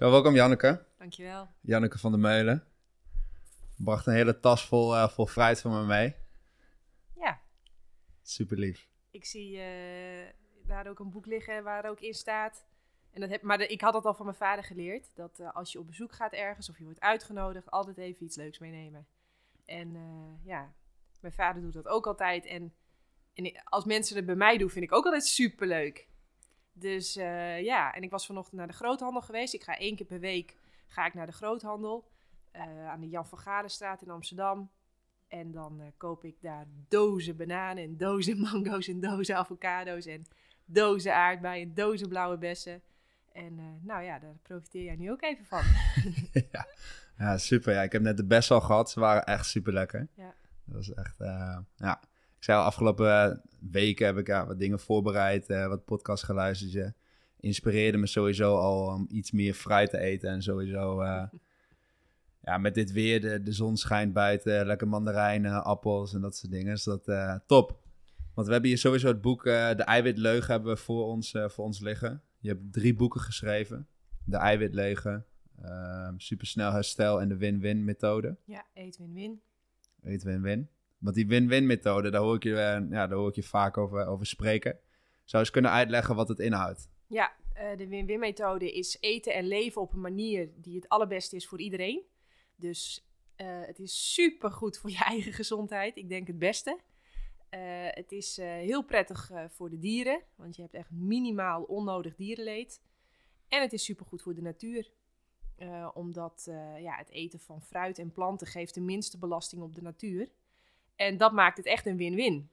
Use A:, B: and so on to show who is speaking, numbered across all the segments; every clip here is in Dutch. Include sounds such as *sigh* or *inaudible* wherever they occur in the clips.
A: Zo, welkom Janneke. Dankjewel. Janneke van der Meulen. Bracht een hele tas vol, eh, vol fruit voor me mee. Ja. Super lief.
B: Ik zie eh, daar ook een boek liggen waar ook in staat. En dat heb, maar ik had dat al van mijn vader geleerd. Dat eh, als je op bezoek gaat ergens of je wordt uitgenodigd, altijd even iets leuks meenemen. En ja, mijn vader doet dat ook altijd. En, en als mensen het bij mij doen, vind ik ook altijd superleuk. Dus eh, ja, en ik was vanochtend naar de groothandel geweest. Ik ga één keer per week ga ik naar de groothandel uh, aan de Jan van Galenstraat in Amsterdam. En dan eh, koop ik daar dozen bananen en dozen *laughs* mango's en dozen avocado's en dozen aardbeien en dozen blauwe bessen. En nou ja, daar profiteer jij nu ook even van. *laughs* *laughs* ja.
A: ja. super. Ja, ik heb net de bessen al gehad. Ze waren echt super lekker. Ja. Dat was echt, ja. Ik zei al, afgelopen eh, weken heb ik ja, wat dingen voorbereid, eh, wat podcasts geluisterd. Je dus, eh, inspireerde me sowieso al om iets meer fruit te eten en sowieso... *laughs* ja, met dit weer, de, de zon schijnt buiten, lekker mandarijnen, appels en dat soort dingen. is dus dat top. Want we hebben hier sowieso het boek De Eiwitleugen hebben we voor ons, voor ons liggen. Je hebt drie boeken geschreven. De Eiwitleugen, Supersnel Herstel en de Win-Win Methode.
B: Ja, Eet Win-Win.
A: Eet Win-Win. Want die win-win methode, daar hoor ik je, eh, ja, daar hoor ik je vaak over, over spreken. Zou eens kunnen uitleggen wat het inhoudt?
B: Ja, eh, de win-win methode is eten en leven op een manier die het allerbeste is voor iedereen. Dus eh, het is super goed voor *laughs* je eigen gezondheid. Ik denk het beste. het is heel prettig voor de dieren, want je hebt echt minimaal onnodig dierenleed. En het is super goed voor de natuur. omdat ja, het eten van fruit en planten geeft de minste belasting op de natuur. En dat maakt het echt een win-win.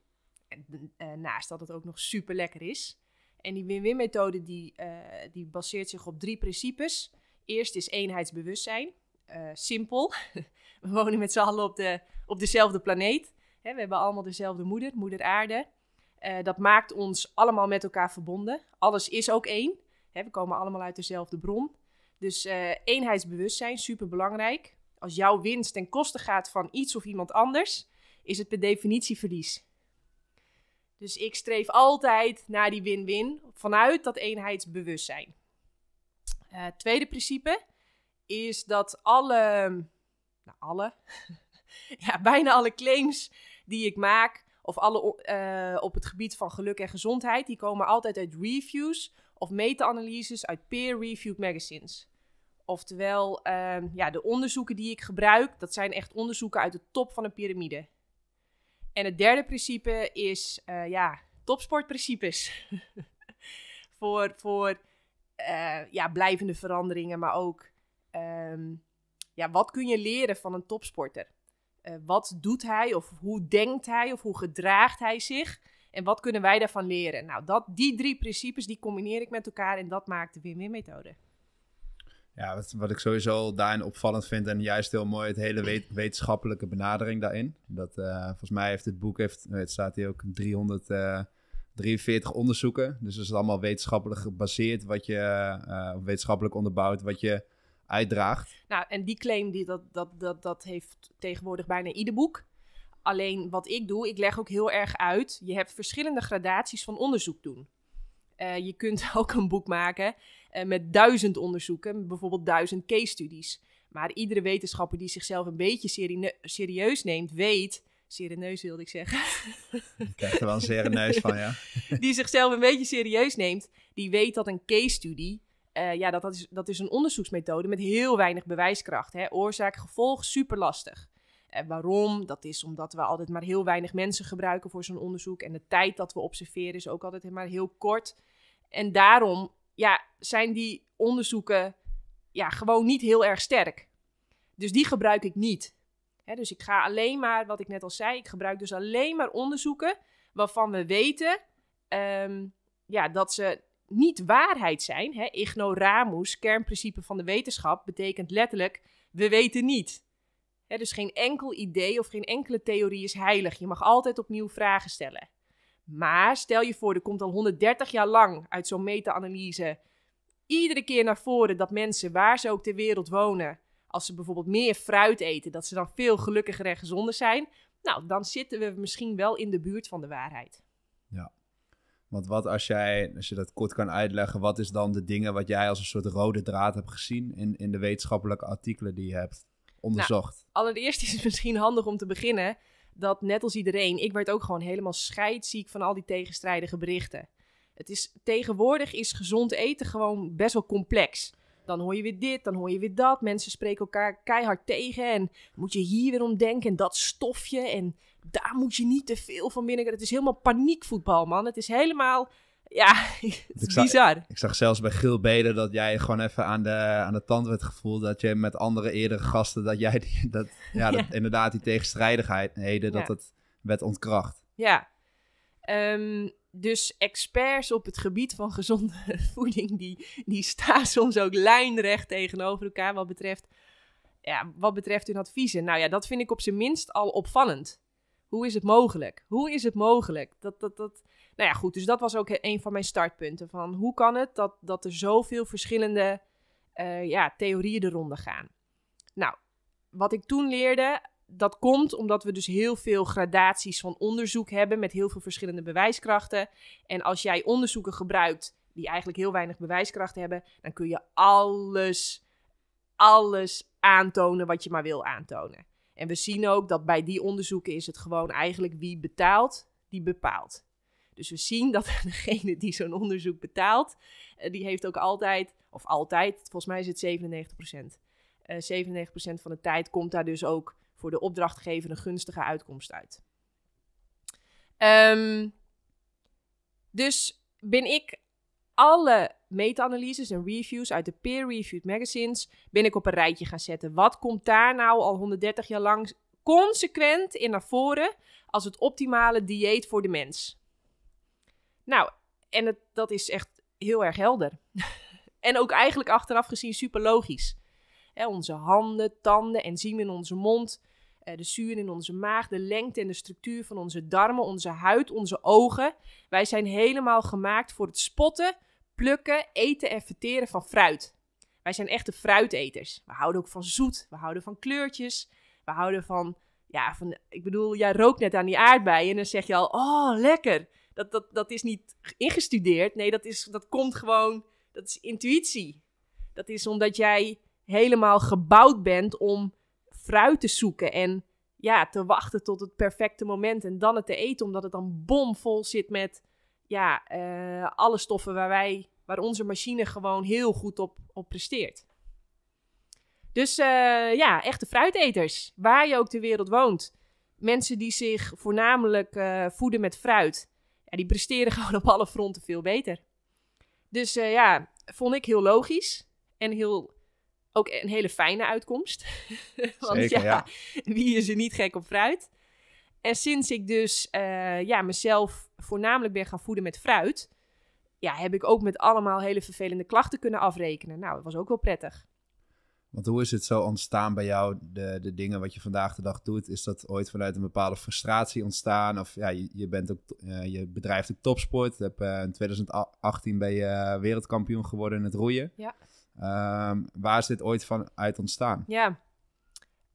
B: Eh, naast dat het ook nog super lekker is. En die win-win methode die, eh, die baseert zich op drie principes. Eerst is eenheidsbewustzijn. Eh, simpel. *laughs* We wonen met z'n allen op, de, op dezelfde planeet. Hè, we hebben allemaal dezelfde moeder, moeder aarde. dat maakt ons allemaal met elkaar verbonden. Alles is ook één. Hè, we komen allemaal uit dezelfde bron. Dus eenheidsbewustzijn, super belangrijk. Als jouw winst ten koste gaat van iets of iemand anders, is het per definitie verlies. Dus ik streef altijd naar die win-win vanuit dat eenheidsbewustzijn. Eh, tweede principe is dat alle, nou alle, *laughs* ja, bijna alle claims die ik maak, of alle eh, op het gebied van geluk en gezondheid, die komen altijd uit reviews of meta-analyses uit peer-reviewed magazines. Oftewel, ehm, ja, de onderzoeken die ik gebruik, dat zijn echt onderzoeken uit de top van een piramide. En het derde principe is, eh, ja, topsportprincipes. *laughs* voor voor eh, ja, blijvende veranderingen, maar ook, ehm, ja, wat kun je leren van een topsporter? Eh, wat doet hij of hoe denkt hij of hoe gedraagt hij zich? En wat kunnen wij daarvan leren? Nou, dat, die drie principes die combineer ik met elkaar en dat maakt de win-win methode.
A: Ja, wat, wat ik sowieso daarin opvallend vind en juist heel mooi, het hele wetenschappelijke benadering daarin. Dat, eh, volgens mij heeft dit boek, heeft, het staat hier ook 343 eh, onderzoeken. Dus het is allemaal wetenschappelijk gebaseerd, wat je, eh, wetenschappelijk onderbouwd, wat je uitdraagt.
B: Nou, en die claim, die, dat, dat, dat, dat heeft tegenwoordig bijna ieder boek. Alleen wat ik doe, ik leg ook heel erg uit, je hebt verschillende gradaties van onderzoek doen. Eh, je kunt *laughs* ook een boek maken eh, met duizend onderzoeken, bijvoorbeeld duizend case studies. Maar iedere wetenschapper die zichzelf een beetje serieus neemt, weet. Serieus wilde ik zeggen.
A: Ik krijg er wel een sereneus *laughs* van, ja.
B: Die zichzelf een beetje serieus neemt, die weet dat een case study. Eh, ja, dat, dat, is, dat is een onderzoeksmethode met heel weinig bewijskracht. Hè? Oorzaak, gevolg, super lastig. En waarom? Dat is omdat we altijd maar heel weinig mensen gebruiken voor zo'n onderzoek. En de tijd dat we observeren is ook altijd maar heel kort. En daarom ja, zijn die onderzoeken ja, gewoon niet heel erg sterk. Dus die gebruik ik niet. dus ik ga alleen maar, wat ik net al zei, ik gebruik dus alleen maar onderzoeken waarvan we weten ehm, ja, dat ze niet waarheid zijn. He, ignoramus, kernprincipe van de wetenschap, betekent letterlijk we weten niet. dus geen enkel idee of geen enkele theorie is heilig. Je mag altijd opnieuw vragen stellen. Maar stel je voor, er komt al 130 jaar lang uit zo'n meta-analyse iedere keer naar voren dat mensen, waar ze ook ter wereld wonen, als ze bijvoorbeeld meer fruit eten, dat ze dan veel gelukkiger en gezonder zijn. Nou, dan zitten we misschien wel in de buurt van de waarheid.
A: Ja. Want wat als jij, als je dat kort kan uitleggen, wat is dan de dingen wat jij als een soort rode draad hebt gezien in, in de wetenschappelijke artikelen die je hebt onderzocht? Nou,
B: allereerst is het misschien handig om te beginnen dat net als iedereen, ik werd ook gewoon helemaal scheidziek van al die tegenstrijdige berichten. Het is, tegenwoordig is gezond eten gewoon best wel complex. Dan hoor je weer dit, dan hoor je weer dat. Mensen spreken elkaar keihard tegen. En moet je hier weer om denken. En dat stofje. En daar moet je niet te veel van binnen. Het is helemaal paniekvoetbal, man. Het is helemaal ja, ik bizar. Zag,
A: ik zag zelfs bij Gil Beder dat jij gewoon even aan de, aan de tand werd gevoeld. Dat je met andere eerdere gasten, dat jij die, dat, ja, *laughs* dat inderdaad die tegenstrijdigheden, dat het werd ontkracht.
B: Ja, ehm, dus experts op het gebied van gezonde *laughs* voeding, die, die staan *laughs* soms ook lijnrecht tegenover elkaar wat betreft, ja, wat betreft hun adviezen. Nou ja, dat vind ik op zijn minst al opvallend. Hoe is het mogelijk? Hoe is het mogelijk? Dat, dat, dat... Nou ja, goed. Dus dat was ook een van mijn startpunten. Van hoe kan het dat, dat er zoveel verschillende eh, ja, theorieën eronder gaan? Nou, wat ik toen leerde, dat komt omdat we dus heel veel gradaties van onderzoek hebben met heel veel verschillende bewijskrachten. En als jij onderzoeken gebruikt die eigenlijk heel weinig bewijskracht hebben, dan kun je alles, alles aantonen wat je maar wil aantonen. En we zien ook dat bij die onderzoeken is het gewoon eigenlijk wie betaalt, die bepaalt. Dus we zien dat *laughs* degene die zo'n onderzoek betaalt, eh, die heeft ook altijd, of altijd, volgens mij is het 97 97% eh, van de tijd komt daar dus ook voor de opdrachtgever een gunstige uitkomst uit. Ehm, dus ben ik alle meta-analyses en reviews uit de peer-reviewed magazines ben ik op een rijtje gaan zetten. Wat komt daar nou al 130 jaar lang consequent in naar voren als het optimale dieet voor de mens? Nou, en het, dat is echt heel erg helder. *laughs* en ook eigenlijk achteraf gezien super logisch. onze handen, tanden, enzymen in onze mond, eh, de zuur in onze maag, de lengte en de structuur van onze darmen, onze huid, onze ogen. Wij zijn helemaal gemaakt voor het spotten plukken, eten en verteren van fruit. Wij zijn echte fruiteters. We houden ook van zoet, we houden van kleurtjes, we houden van, ja, van, ik bedoel, jij rookt net aan die aardbeien en dan zeg je al, oh, lekker. Dat, dat, dat is niet ingestudeerd, nee, dat, is, dat komt gewoon, dat is intuïtie. Dat is omdat jij helemaal gebouwd bent om fruit te zoeken en ja, te wachten tot het perfecte moment en dan het te eten, omdat het dan bomvol zit met ja, eh, alle stoffen waar, wij, waar onze machine gewoon heel goed op, op presteert. Dus eh, ja, echte fruiteters. Waar je ook ter wereld woont. Mensen die zich voornamelijk eh, voeden met fruit. Ja, die presteren *laughs* gewoon op alle fronten veel beter. Dus ja, vond ik heel logisch. En heel, ook een hele fijne uitkomst. *laughs* Want ja, wie is er niet gek op fruit? En sinds ik dus eh, ja, mezelf voornamelijk ben gaan voeden met fruit, ja, heb ik ook met allemaal hele vervelende klachten kunnen afrekenen. Nou, dat was ook wel prettig.
A: Want hoe is het zo ontstaan bij jou, de, de dingen wat je vandaag de dag doet? Is dat ooit vanuit een bepaalde frustratie ontstaan? Of ja, je, je bent ook, eh, je bedrijft ook topsport. Heb eh, in 2018 ben je wereldkampioen geworden in het roeien. Ja. Ehm, waar is dit ooit vanuit ontstaan?
B: Ja,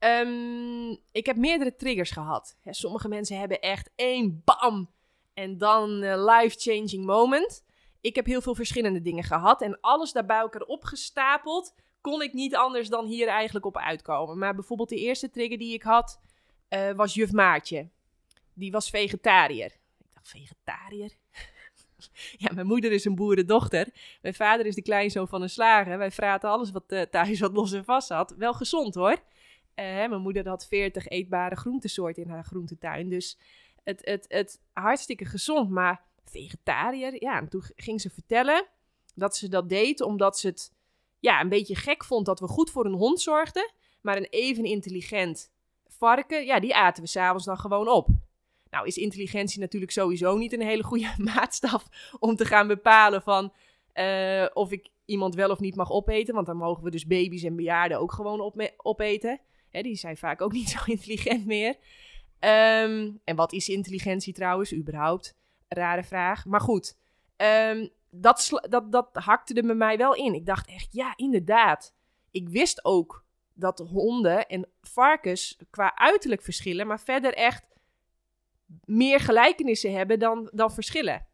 B: Ehm, ik heb meerdere triggers gehad. sommige mensen hebben echt één bam en dan een eh, life-changing moment. Ik heb heel veel verschillende dingen gehad en alles daarbij elkaar opgestapeld kon ik niet anders dan hier eigenlijk op uitkomen. Maar bijvoorbeeld de eerste trigger die ik had eh, was juf Maartje. Die was vegetariër. Ik dacht, vegetariër? *laughs* ja, mijn moeder is een boerendochter. Mijn vader is de kleinzoon van een slager. Wij vraten alles wat uh, thuis wat los en vast had. Wel gezond hoor. Eh, mijn moeder had 40 eetbare groentesoorten in haar groentetuin. Dus het, het, het hartstikke gezond, maar vegetariër. Ja, en toen ging ze vertellen dat ze dat deed omdat ze het ja, een beetje gek vond dat we goed voor een hond zorgden. Maar een even intelligent varken, ja, die aten we s'avonds dan gewoon op. Nou is intelligentie natuurlijk sowieso niet een hele goede *laughs* maatstaf om te gaan bepalen van eh, of ik iemand wel of niet mag opeten. Want dan mogen we dus baby's en bejaarden ook gewoon opeten die zijn vaak ook *laughs* niet zo intelligent meer. Ehm, en wat is intelligentie trouwens, überhaupt? Rare vraag. Maar goed, ehm, dat, dat, dat hakte er bij mij wel in. Ik dacht echt, ja, inderdaad. Ik wist ook dat honden en varkens qua uiterlijk verschillen, maar verder echt meer gelijkenissen hebben dan, dan verschillen.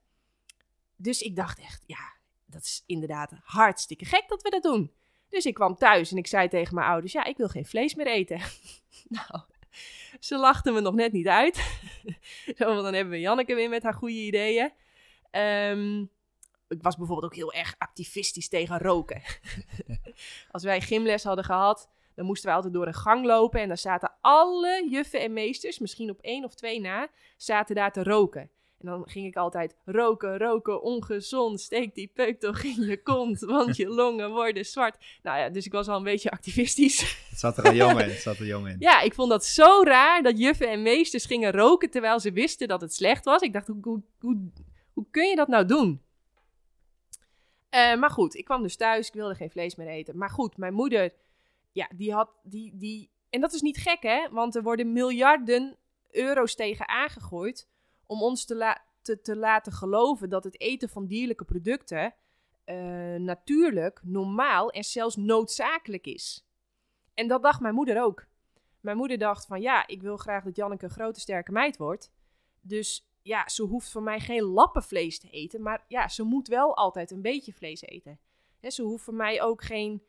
B: Dus ik dacht echt, ja, dat is inderdaad hartstikke gek dat we dat doen. Dus ik kwam thuis en ik zei tegen mijn ouders: Ja, ik wil geen vlees meer eten. *laughs* nou, ze lachten me nog net niet uit. *laughs* Zo, dan hebben we Janneke weer met haar goede ideeën. Ehm, ik was bijvoorbeeld ook heel erg activistisch tegen roken. *laughs* Als wij gymles hadden gehad, dan moesten we altijd door een gang lopen. En dan zaten alle juffen en meesters, misschien op één of twee na, zaten daar te roken. En dan ging ik altijd roken, roken, ongezond. Steek die peuk toch in je kont, want je longen worden zwart. Nou ja, dus ik was al een beetje activistisch.
A: Het zat er al jong in, zat er jong in.
B: Ja, ik vond dat zo raar dat juffen en meesters gingen roken terwijl ze wisten dat het slecht was. Ik dacht, hoe, hoe, hoe, hoe kun je dat nou doen? Eh, maar goed, ik kwam dus thuis, ik wilde geen vlees meer eten. Maar goed, mijn moeder, ja, die had, die, die... En dat is niet gek, hè? Want er worden miljarden euro's tegen aangegooid om ons te, te, laten geloven dat het eten van dierlijke producten eh, natuurlijk, normaal en zelfs noodzakelijk is. En dat dacht mijn moeder ook. Mijn moeder dacht van ja, ik wil graag dat Janneke een grote sterke meid wordt. Dus ja, ze hoeft van mij geen lappen vlees te eten, maar ja, ze moet wel altijd een beetje vlees eten. He, ze hoeft van mij ook geen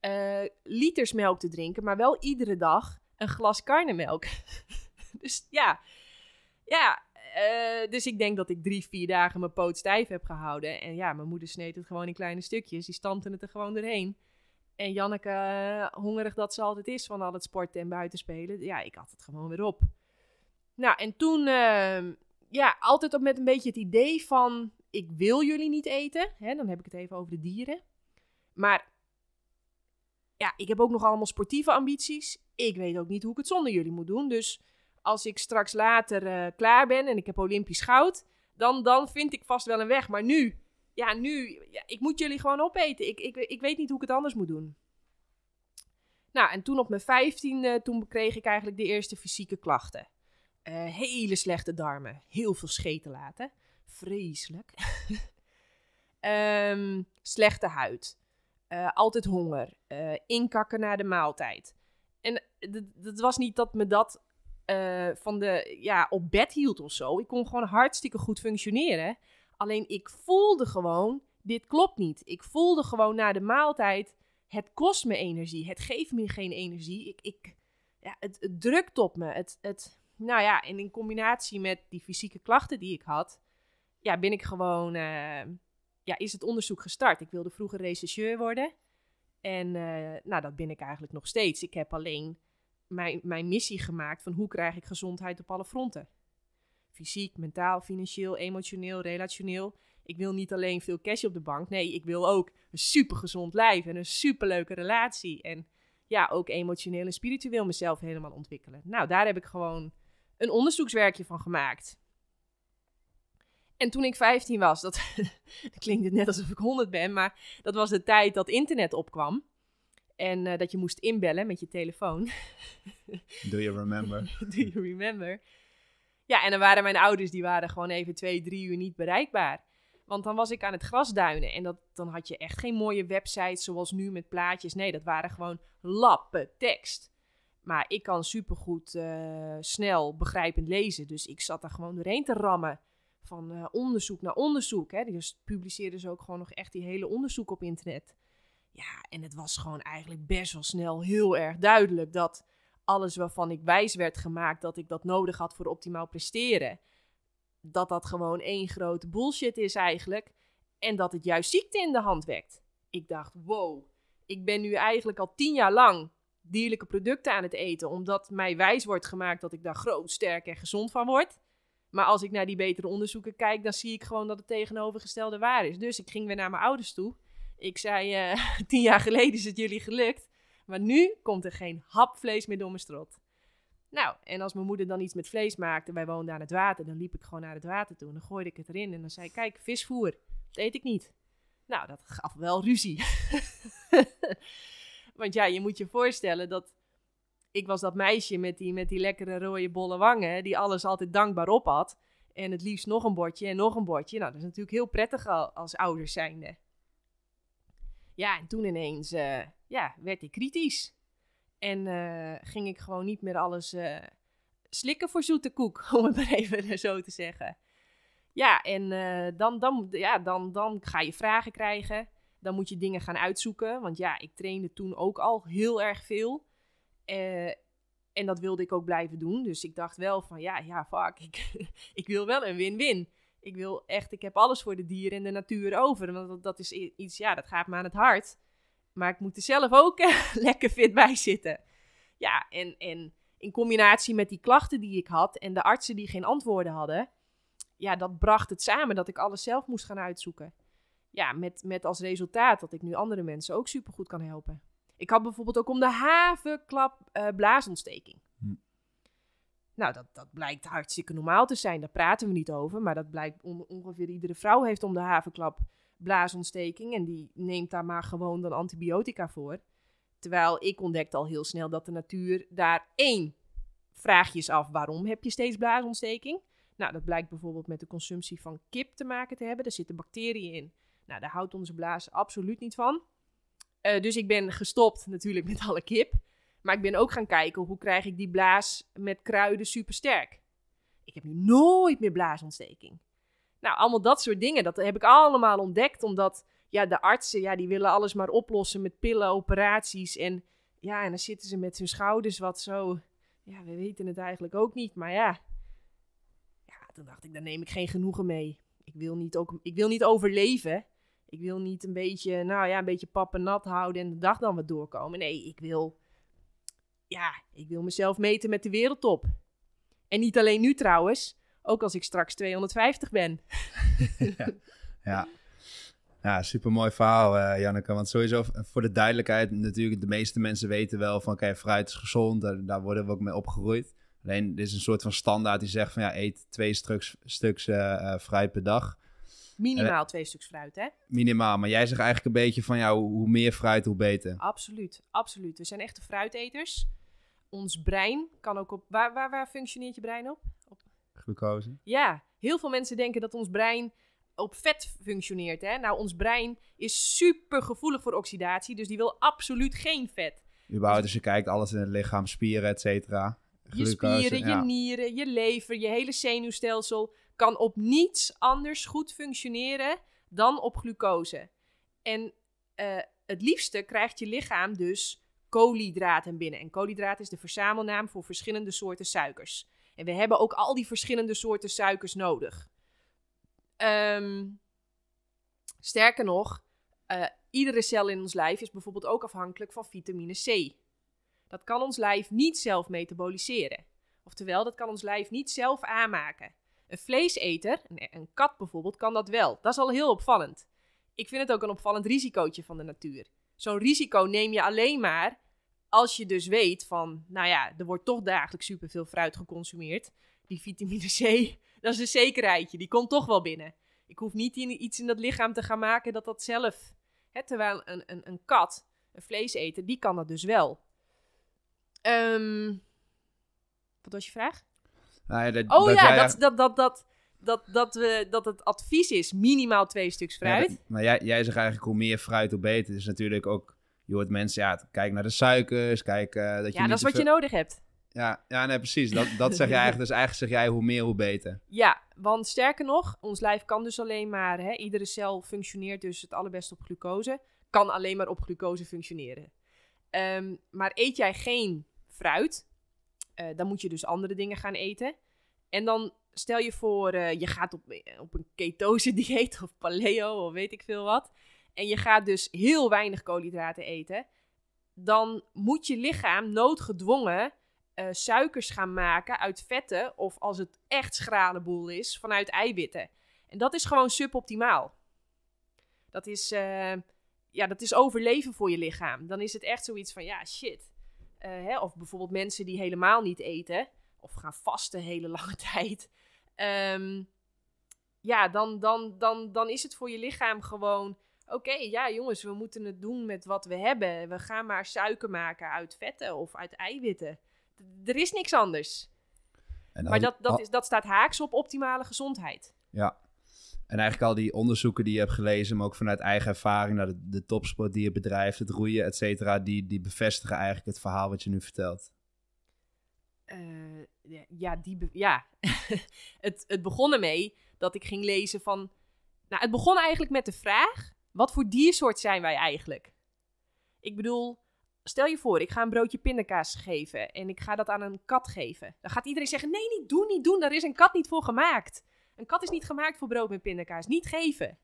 B: eh, liters melk te drinken, maar wel iedere dag een glas karnemelk. *laughs* dus ja, ja, eh, dus ik denk dat ik drie, vier dagen mijn poot stijf heb gehouden. En ja, mijn moeder sneed het gewoon in kleine stukjes. Die stampte het er gewoon doorheen. En Janneke, eh, hongerig dat ze altijd is van al het sporten en buitenspelen. Ja, ik had het gewoon weer op. Nou, en toen, ehm, ja, altijd op met een beetje het idee van... ik wil jullie niet eten. Hè, dan heb ik het even over de dieren. Maar ja, ik heb ook nog allemaal sportieve ambities. Ik weet ook niet hoe ik het zonder jullie moet doen. Dus als ik straks later eh, klaar ben en ik heb Olympisch goud, dan, dan vind ik vast wel een weg. Maar nu, ja, nu, ja, ik moet jullie gewoon opeten. Ik, ik, ik weet niet hoe ik het anders moet doen. Nou, en toen op mijn vijftiende, toen kreeg ik eigenlijk de eerste fysieke klachten. Uh, hele slechte darmen, heel veel scheten laten. Vreselijk. *laughs* Ehm, slechte huid. Eh, altijd honger. inkakken na de maaltijd. En dat was niet dat me dat eh, van de, ja, op bed hield of zo. Ik kon gewoon hartstikke goed functioneren. Alleen ik voelde gewoon, dit klopt niet. Ik voelde gewoon na de maaltijd, het kost me energie. Het geeft me geen energie. Ik, ik, ja, het, drukt op me. Het, het, nou ja, en in combinatie met die fysieke klachten die ik had, ja, ben ik gewoon, eh, ja, is het onderzoek gestart. Ik wilde vroeger rechercheur worden. En eh, nou, dat ben ik eigenlijk nog steeds. Ik heb alleen mijn, mijn missie gemaakt van hoe krijg ik gezondheid op alle fronten. Fysiek, mentaal, financieel, emotioneel, relationeel. Ik wil niet alleen veel cash op de bank. Nee, ik wil ook een supergezond lijf en een superleuke relatie. En ja, ook emotioneel en spiritueel mezelf helemaal ontwikkelen. Nou, daar heb ik gewoon een onderzoekswerkje van gemaakt. En toen ik 15 was, dat, *laughs* dat klinkt net alsof ik 100 ben, maar dat was de tijd dat internet opkwam. En eh, dat je moest inbellen met je telefoon.
A: *laughs* Do you remember?
B: Do you remember? Ja, en dan waren mijn ouders, die waren gewoon even twee, drie uur niet bereikbaar. Want dan was ik aan het grasduinen. En dat, dan had je echt geen mooie websites zoals nu met plaatjes. Nee, dat waren gewoon lappen tekst. Maar ik kan supergoed uh, snel begrijpend lezen. Dus ik zat daar gewoon doorheen te rammen. Van eh, onderzoek naar onderzoek. Hè. Dus publiceerden ze ook gewoon nog echt die hele onderzoek op internet. Ja, en het was gewoon eigenlijk best wel snel heel erg duidelijk dat alles waarvan ik wijs werd gemaakt dat ik dat nodig had voor optimaal presteren, dat dat gewoon één grote bullshit is eigenlijk. En dat het juist ziekte in de hand wekt. Ik dacht, wow, ik ben nu eigenlijk al tien jaar lang dierlijke producten aan het eten, omdat mij wijs wordt gemaakt dat ik daar groot, sterk en gezond van word. Maar als ik naar die betere onderzoeken kijk, dan zie ik gewoon dat het tegenovergestelde waar is. Dus ik ging weer naar mijn ouders toe. Ik zei, eh, *laughs* tien jaar geleden is het jullie gelukt, maar nu komt er geen hap vlees meer door mijn strot. Nou, en als mijn moeder dan iets met vlees maakte, wij woonden aan het water, dan liep ik gewoon naar het water toe en dan gooide ik het erin en dan zei kijk, visvoer, dat eet ik niet. Nou, dat gaf wel ruzie. *laughs* Want ja, je moet je voorstellen dat ik was dat meisje met die, met die lekkere rode bolle wangen, die alles altijd dankbaar op had. En het liefst nog een bordje en nog een bordje. Nou, dat is natuurlijk heel prettig als ouders zijnde. Ja, en toen ineens eh, ja, werd ik kritisch. En eh, ging ik gewoon niet meer alles eh, slikken voor zoete koek, *laughs* om het maar even zo te zeggen. Ja, en dan, dan, ja, dan, dan ga je vragen krijgen. Dan moet je dingen gaan uitzoeken. Want ja, ik trainde toen ook al heel erg veel. en dat wilde ik ook blijven doen. Dus ik dacht wel van ja, ja, fuck, ik, *laughs* ik wil wel een win-win ik wil echt, ik heb alles voor de dieren en de natuur over. Want dat, is iets, ja, dat gaat me aan het hart. Maar ik moet er zelf ook eh, *laughs* lekker fit bij zitten. Ja, en, en in combinatie met die klachten die ik had en de artsen die geen antwoorden hadden, ja, dat bracht het samen dat ik alles zelf moest gaan uitzoeken. Ja, met, met als resultaat dat ik nu andere mensen ook supergoed kan helpen. Ik had bijvoorbeeld ook om de havenklap uh, blaasontsteking. Nou, dat, dat blijkt hartstikke normaal te zijn. Daar praten we niet over. Maar dat blijkt ongeveer iedere vrouw heeft om de havenklap blaasontsteking. En die neemt daar maar gewoon dan antibiotica voor. Terwijl ik ontdekte al heel snel dat de natuur daar één vraagjes af. Waarom heb je steeds blaasontsteking? Nou, dat blijkt bijvoorbeeld met de consumptie van kip te maken te hebben. Daar zitten bacteriën in. Nou, daar houdt onze blaas absoluut niet van. Eh, dus ik ben gestopt natuurlijk met alle kip. Maar ik ben ook gaan kijken hoe krijg ik die blaas met kruiden super sterk. Ik heb nu nooit meer blaasontsteking. Nou, allemaal dat soort dingen. Dat heb ik allemaal ontdekt. Omdat ja, de artsen, ja, die willen alles maar oplossen met pillen, operaties. En ja, en dan zitten ze met hun schouders wat zo. Ja, we weten het eigenlijk ook niet. Maar ja. Ja, toen dacht ik, daar neem ik geen genoegen mee. Ik wil niet, ook, ik wil niet overleven. Ik wil niet een beetje, nou ja, een beetje pap nat houden en de dag dan wat doorkomen. Nee, ik wil ja, ik wil mezelf meten met de wereldtop. En niet alleen nu trouwens, ook als ik straks 250 ben.
A: ja, ja. ja supermooi verhaal, uh, Janneke. Want sowieso eh, voor de duidelijkheid, natuurlijk, de meeste mensen weten wel van oké, fruit is gezond, daar, daar, worden we ook mee opgegroeid. Alleen, dit is een soort van standaard die zegt van ja, eet twee stuks, eh, fruit per dag. Minimaal twee
B: stuks fruit, hè?
A: Minimaal, maar jij zegt eigenlijk een beetje van ja, hoe meer fruit, hoe beter.
B: Absoluut, absoluut. We zijn echte fruiteters ons brein kan ook op. Waar, waar, waar functioneert je brein op? op?
A: Glucose.
B: Ja, heel veel mensen denken dat ons brein op vet functioneert. Hè? Nou, ons brein is super gevoelig voor oxidatie, dus die wil absoluut geen vet.
A: Überhaupt, als je kijkt alles in het lichaam, spieren, et cetera. Je spieren, je
B: nieren, je lever, je hele zenuwstelsel kan op niets anders goed functioneren dan op glucose. En eh, het liefste krijgt je lichaam dus koolhydraten binnen. En koolhydraat is de verzamelnaam voor verschillende soorten suikers. En we hebben ook al die verschillende soorten suikers nodig. Ehm, sterker nog, eh, iedere cel in ons lijf is bijvoorbeeld ook afhankelijk van vitamine C. Dat kan ons lijf niet zelf metaboliseren. Oftewel, dat kan ons lijf niet zelf aanmaken. Een vleeseter, een, een kat bijvoorbeeld, kan dat wel. Dat is al heel opvallend. Ik vind het ook een opvallend risicootje van de natuur zo'n risico neem je alleen maar als je dus weet van, nou ja, er wordt toch dagelijks superveel fruit geconsumeerd. Die vitamine C, *laughs* dat is een zekerheidje, die komt toch wel binnen. Ik hoef niet iets in dat lichaam te gaan maken dat dat zelf... Hè, terwijl een, een, een kat, een die kan dat dus wel. Ehm, wat was je vraag?
A: Nou ja, dat, oh ja, dat,
B: dat, dat, dat, dat, dat, we, dat het advies is minimaal twee stuks fruit.
A: maar jij, jij zegt eigenlijk hoe meer fruit, hoe beter. Dus natuurlijk ook, je hoort mensen, ja, kijk naar de suikers, kijk eh, dat je Ja, dat is wat je nodig hebt. Ja, ja nee, precies. Dat, dat zeg je *laughs* eigenlijk. Dus eigenlijk zeg jij hoe meer, hoe beter.
B: Ja, want sterker nog, ons lijf kan dus alleen maar, hè, iedere cel functioneert dus het allerbeste op glucose, kan alleen maar op glucose functioneren. Ehm, maar eet jij geen fruit, eh, dan moet je dus andere dingen gaan eten. En dan stel je voor, eh, je gaat op, eh, op een ketose *laughs* dieet of paleo of weet ik veel wat. En je gaat dus heel weinig koolhydraten eten. Dan moet je lichaam noodgedwongen eh, suikers gaan maken uit vetten. Of als het echt schrale boel is, vanuit eiwitten. En dat is gewoon suboptimaal. Dat is, ja, dat is overleven voor je lichaam. Dan is het echt zoiets van, ja, shit. Hè, of bijvoorbeeld mensen die helemaal niet eten of gaan vasten hele *laughs* lange tijd. Um, ja, dan, dan, dan, dan is het voor je lichaam gewoon. Oké, ja jongens, we moeten het doen met wat we hebben. We gaan maar suiker maken uit vetten of uit eiwitten. er is niks anders. maar dat, dat, is, dat staat haaks op optimale gezondheid.
A: Ja, en eigenlijk al die onderzoeken die je hebt gelezen, maar ook vanuit eigen ervaring naar de, de topsport die je bedrijft, het roeien, et cetera, die, die bevestigen eigenlijk het verhaal wat je nu vertelt.
B: Uh, ja, die, ja. *laughs* het, het begon ermee dat ik ging lezen van. Nou, het begon eigenlijk met de vraag: wat voor diersoort zijn wij eigenlijk? Ik bedoel, stel je voor, ik ga een broodje pindakaas geven en ik ga dat aan een kat geven. Dan gaat iedereen zeggen: nee, niet doen, niet doen, daar is een kat niet voor gemaakt. Een kat is niet gemaakt voor brood met pindakaas, niet geven.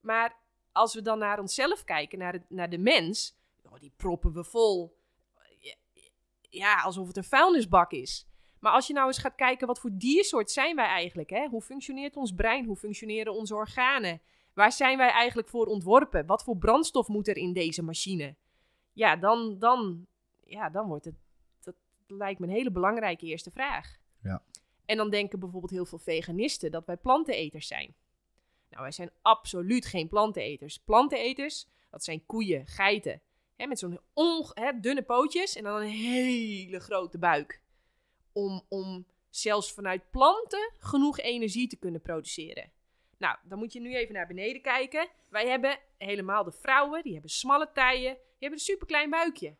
B: Maar als we dan naar onszelf kijken, naar, het, naar de mens, oh, die proppen we vol ja, alsof het een vuilnisbak is. Maar als je nou eens gaat kijken, wat voor diersoort zijn wij eigenlijk? Hè? Hoe functioneert ons brein? Hoe functioneren onze organen? Waar zijn wij eigenlijk voor ontworpen? Wat voor brandstof moet er in deze machine? Ja, dan, dan, ja, dan wordt het, dat lijkt me een hele belangrijke eerste vraag. Ja. En dan denken bijvoorbeeld heel veel veganisten dat wij planteneters zijn. Nou, wij zijn absoluut geen planteneters. Planteneters, dat zijn koeien, geiten, met zo'n dunne pootjes en dan een hele grote buik. Om, om zelfs vanuit planten genoeg energie te kunnen produceren. Nou, dan moet je nu even naar beneden kijken. Wij hebben helemaal de vrouwen, die hebben smalle tijen, die hebben een superklein buikje.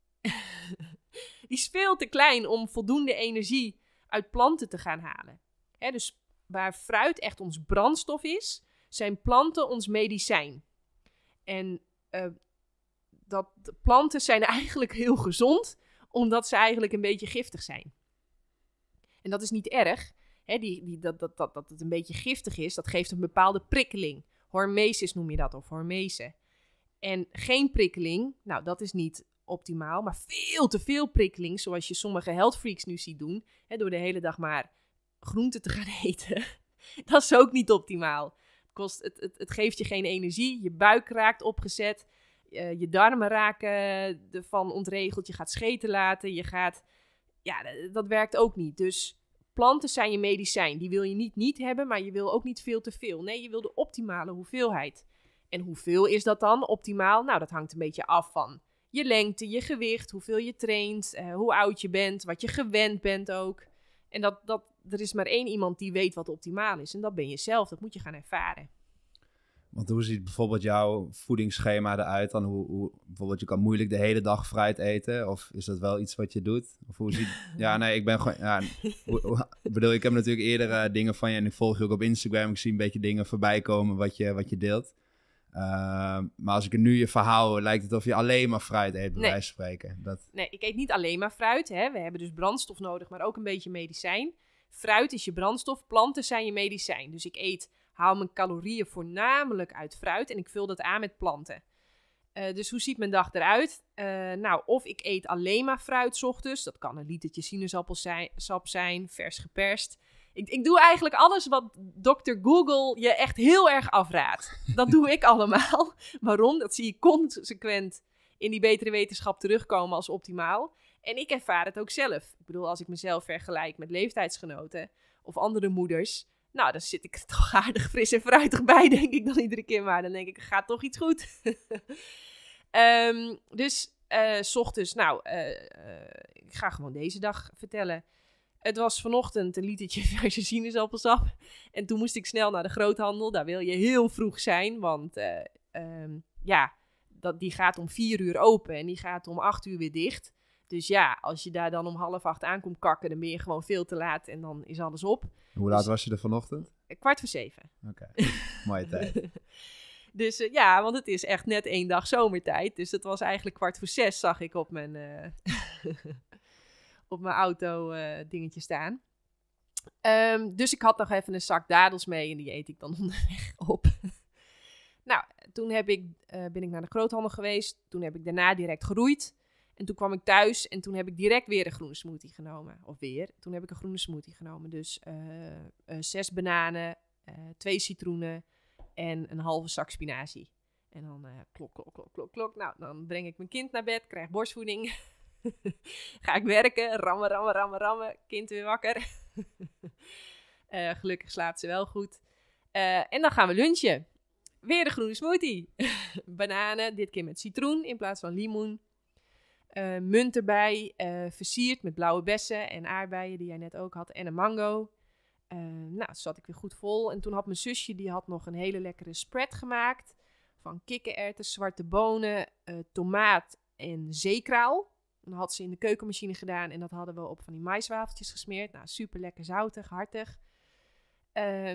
B: *laughs* die is veel te klein om voldoende energie uit planten te gaan halen. dus waar fruit echt ons brandstof is, zijn planten ons medicijn. En uh, dat planten zijn *laughs* eigenlijk heel gezond, omdat ze eigenlijk een beetje giftig zijn. En dat is niet erg. Hè? Die, die, dat, dat, dat, dat het een beetje giftig is, dat geeft een bepaalde prikkeling. Hormesis noem je dat, of hormese. En geen prikkeling, nou dat is niet optimaal, maar veel te veel prikkeling, zoals je sommige health freaks nu ziet doen, hè, door de hele dag maar groente te gaan *laughs* eten. dat is ook niet optimaal kost, het, het, het geeft je geen energie. Je buik raakt opgezet. Eh, je darmen raken ervan ontregeld. Je gaat scheten laten. Je gaat. Ja, dat werkt ook niet. Dus planten zijn je medicijn. Die wil je niet niet hebben, maar je wil ook niet veel te veel. Nee, je wil de optimale hoeveelheid. En hoeveel is dat dan optimaal? Nou, dat hangt een beetje af van je lengte, je gewicht, hoeveel je traint, eh, hoe oud je bent, wat je gewend bent ook. En dat, dat, er is maar één iemand die weet wat optimaal is. En dat ben je zelf. Dat moet je gaan ervaren.
A: Want hoe ziet bijvoorbeeld jouw voedingsschema eruit? Dan hoe, hoe, bijvoorbeeld, je kan moeilijk de hele dag fruit eten. Of is dat wel iets wat je doet? Of hoe ziet... *laughs* ja, nee, ik ben gewoon... Ja, bedoel, ik heb natuurlijk eerder eh, dingen van je... en ik volg je ook op Instagram. Ik zie een beetje dingen voorbij komen wat je, wat je deelt. Eh, maar als ik nu je verhaal hoor, lijkt het of je alleen maar fruit eet, bij wijze van spreken. Dat...
B: Nee, ik eet niet alleen maar fruit. Hè. We hebben dus brandstof nodig, maar ook een beetje medicijn. Fruit is je brandstof, planten zijn je medicijn. Dus ik eet, haal mijn calorieën voornamelijk uit fruit en ik vul dat aan met planten. Eh, dus hoe ziet mijn dag eruit? Eh, nou, of ik eet alleen maar fruit ochtends. Dat kan een litertje sinaasappelsap zijn, vers geperst. Ik, ik doe eigenlijk alles wat Dr. Google je echt heel erg afraadt. Dat doe ik *laughs* allemaal. Waarom? Dat zie je consequent in die betere wetenschap terugkomen als optimaal. En ik ervaar het ook zelf. Ik bedoel, als ik mezelf vergelijk met leeftijdsgenoten of andere moeders. Nou, dan zit ik *laughs* toch aardig fris en fruitig bij, denk ik dan iedere keer maar. Dan denk ik, gaat toch iets goed. *laughs* Ehm, dus, uh, ochtends, nou, eh, eh, ik ga gewoon deze dag vertellen. Het was vanochtend een litertje *laughs* verse sinaasappelsap. En toen moest ik snel naar de groothandel. Daar wil je heel vroeg zijn, want ehm, ja, dat, die gaat om vier uur open en die gaat om acht uur weer dicht. Dus ja, als je daar dan om half acht aankomt kakken, dan ben je gewoon veel te laat en dan is alles op.
A: Hoe laat dus- was je er vanochtend?
B: Eh, kwart voor zeven.
A: Oké, *laughs* mooie tijd.
B: *laughs* Dus eh, ja, want het is echt net één dag zomertijd. Dus dat was eigenlijk kwart voor zes, zag ik op mijn, eh, *laughs* op mijn auto dingetje staan. Ehm, dus ik had nog even een zak dadels mee en die eet ik dan onderweg op. nou, toen heb ik, ben ik naar de groothandel geweest. Toen heb ik daarna direct geroeid. En toen kwam ik thuis en toen heb ik direct weer een groene smoothie genomen. Of weer. Toen heb ik een groene smoothie genomen. Dus eh, eh, zes bananen, eh, twee citroenen en een halve zak spinazie. En dan klok, klok, klok, klok, klok. Nou, dan breng ik mijn kind naar bed, krijg borstvoeding. *laughs* Ga ik werken, rammen, rammen, rammen, rammen. Kind weer wakker. *laughs* gelukkig slaapt ze wel goed. en dan gaan we lunchen. Weer de groene smoothie. *laughs* bananen, dit keer met citroen in plaats van limoen. Eh, munt erbij, eh, versierd met blauwe bessen en aardbeien die jij net ook had en een mango. Uh, nou, zat ik weer goed vol. En toen had mijn zusje, die had nog een hele lekkere spread gemaakt. Van kikkererwten, zwarte bonen, tomaat en zeekraal. Dat had ze in de keukenmachine gedaan en dat hadden we op van die maiswafeltjes gesmeerd. Nou, super lekker zoutig, hartig.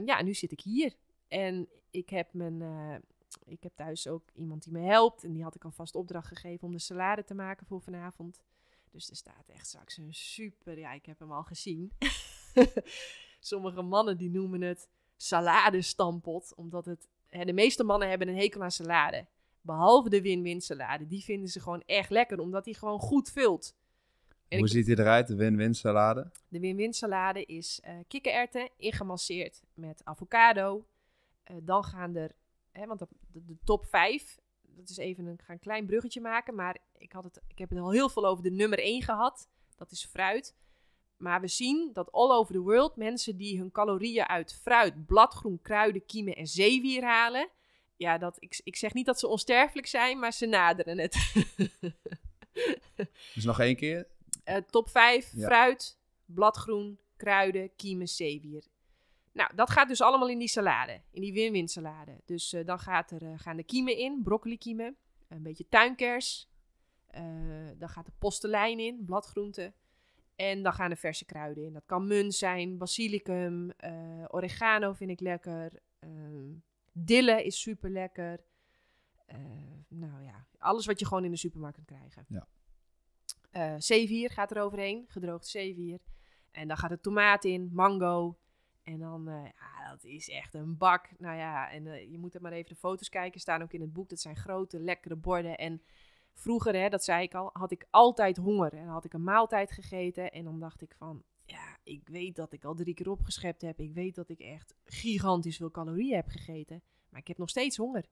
B: ja, nu zit ik hier. En ik heb mijn ik heb thuis ook iemand die me helpt. En die had ik al vast opdracht gegeven om de salade te maken voor vanavond. Dus er staat echt straks een super. Ja, ik heb hem al gezien. *laughs* Sommige mannen die noemen het saladestampot. Omdat het. Hè, de meeste mannen hebben een hekel aan salade. Behalve de win-win salade. Die vinden ze gewoon echt lekker. Omdat die gewoon goed vult. Hoe ziet die
A: eruit, de win-win salade?
B: De win-win salade is uh, kikkererwten ingemasseerd met avocado. Eh, dan gaan er hè, want de, de, top 5, dat is even een, klein bruggetje maken, maar ik, had het, ik heb het al heel veel over de nummer 1 gehad. Dat is fruit. Maar we zien dat all over the world mensen die hun calorieën uit fruit, bladgroen, kruiden, kiemen en zeewier halen. Ja, dat, ik, ik zeg niet dat ze onsterfelijk zijn, maar ze naderen het.
A: dus nog één keer?
B: Eh, top 5, fruit, bladgroen, kruiden, kiemen, zeewier nou, dat gaat dus allemaal in die salade, in die win-win salade. Dus eh, dan gaat er, eh, gaan de kiemen in, broccoli kiemen, een beetje tuinkers. Eh, dan gaat de postelijn in, bladgroenten. En dan gaan de verse kruiden in. Dat kan munt zijn, basilicum, oregano vind ik lekker. Ehm, dille is super lekker. nou ja, alles wat je gewoon in de supermarkt kunt krijgen. Ja. gaat er overheen, gedroogd zeevier. En dan gaat de tomaat in, mango, en dan, uh, ja, dat is echt een bak. Nou ja, en eh, je moet er maar even de foto's kijken. Staan ook in het boek. Dat zijn grote, lekkere borden. En vroeger, hè, dat zei ik al, had ik altijd honger. En had ik een maaltijd gegeten. En dan dacht ik van, ja, ik weet dat ik al drie keer opgeschept heb. Ik weet dat ik echt gigantisch veel calorieën heb gegeten. Maar ik heb nog steeds honger.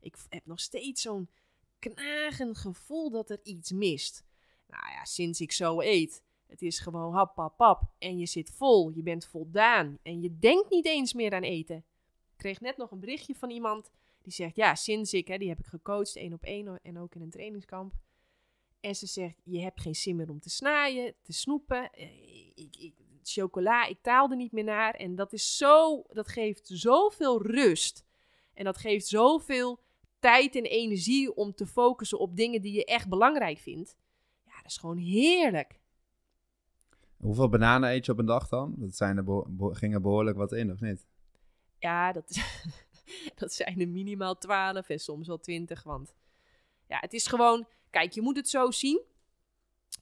B: Ik heb nog steeds zo'n knagend gevoel dat er iets mist. Nou ja, sinds ik zo eet, het is gewoon hap, pap, pap En je zit vol, je bent voldaan en je denkt niet eens meer aan eten. Ik kreeg net nog een berichtje van iemand die zegt, ja, sinds ik, hè, die heb ik gecoacht één op één en ook in een trainingskamp. En ze zegt, je hebt geen zin meer om te snaaien, te snoepen, eh, ik, ik, chocola, ik taalde niet meer naar. En dat, is zo, dat geeft zoveel rust en dat geeft zoveel tijd en energie om te focussen op dingen die je echt belangrijk vindt. Ja, dat is gewoon heerlijk.
A: Hoeveel bananen eet je op een dag dan? Dat zijn er gingen behoorlijk wat in, of niet?
B: Ja, dat, *laughs* dat zijn er minimaal 12 en soms wel 20. Want ja, het is gewoon, kijk, je moet het zo zien.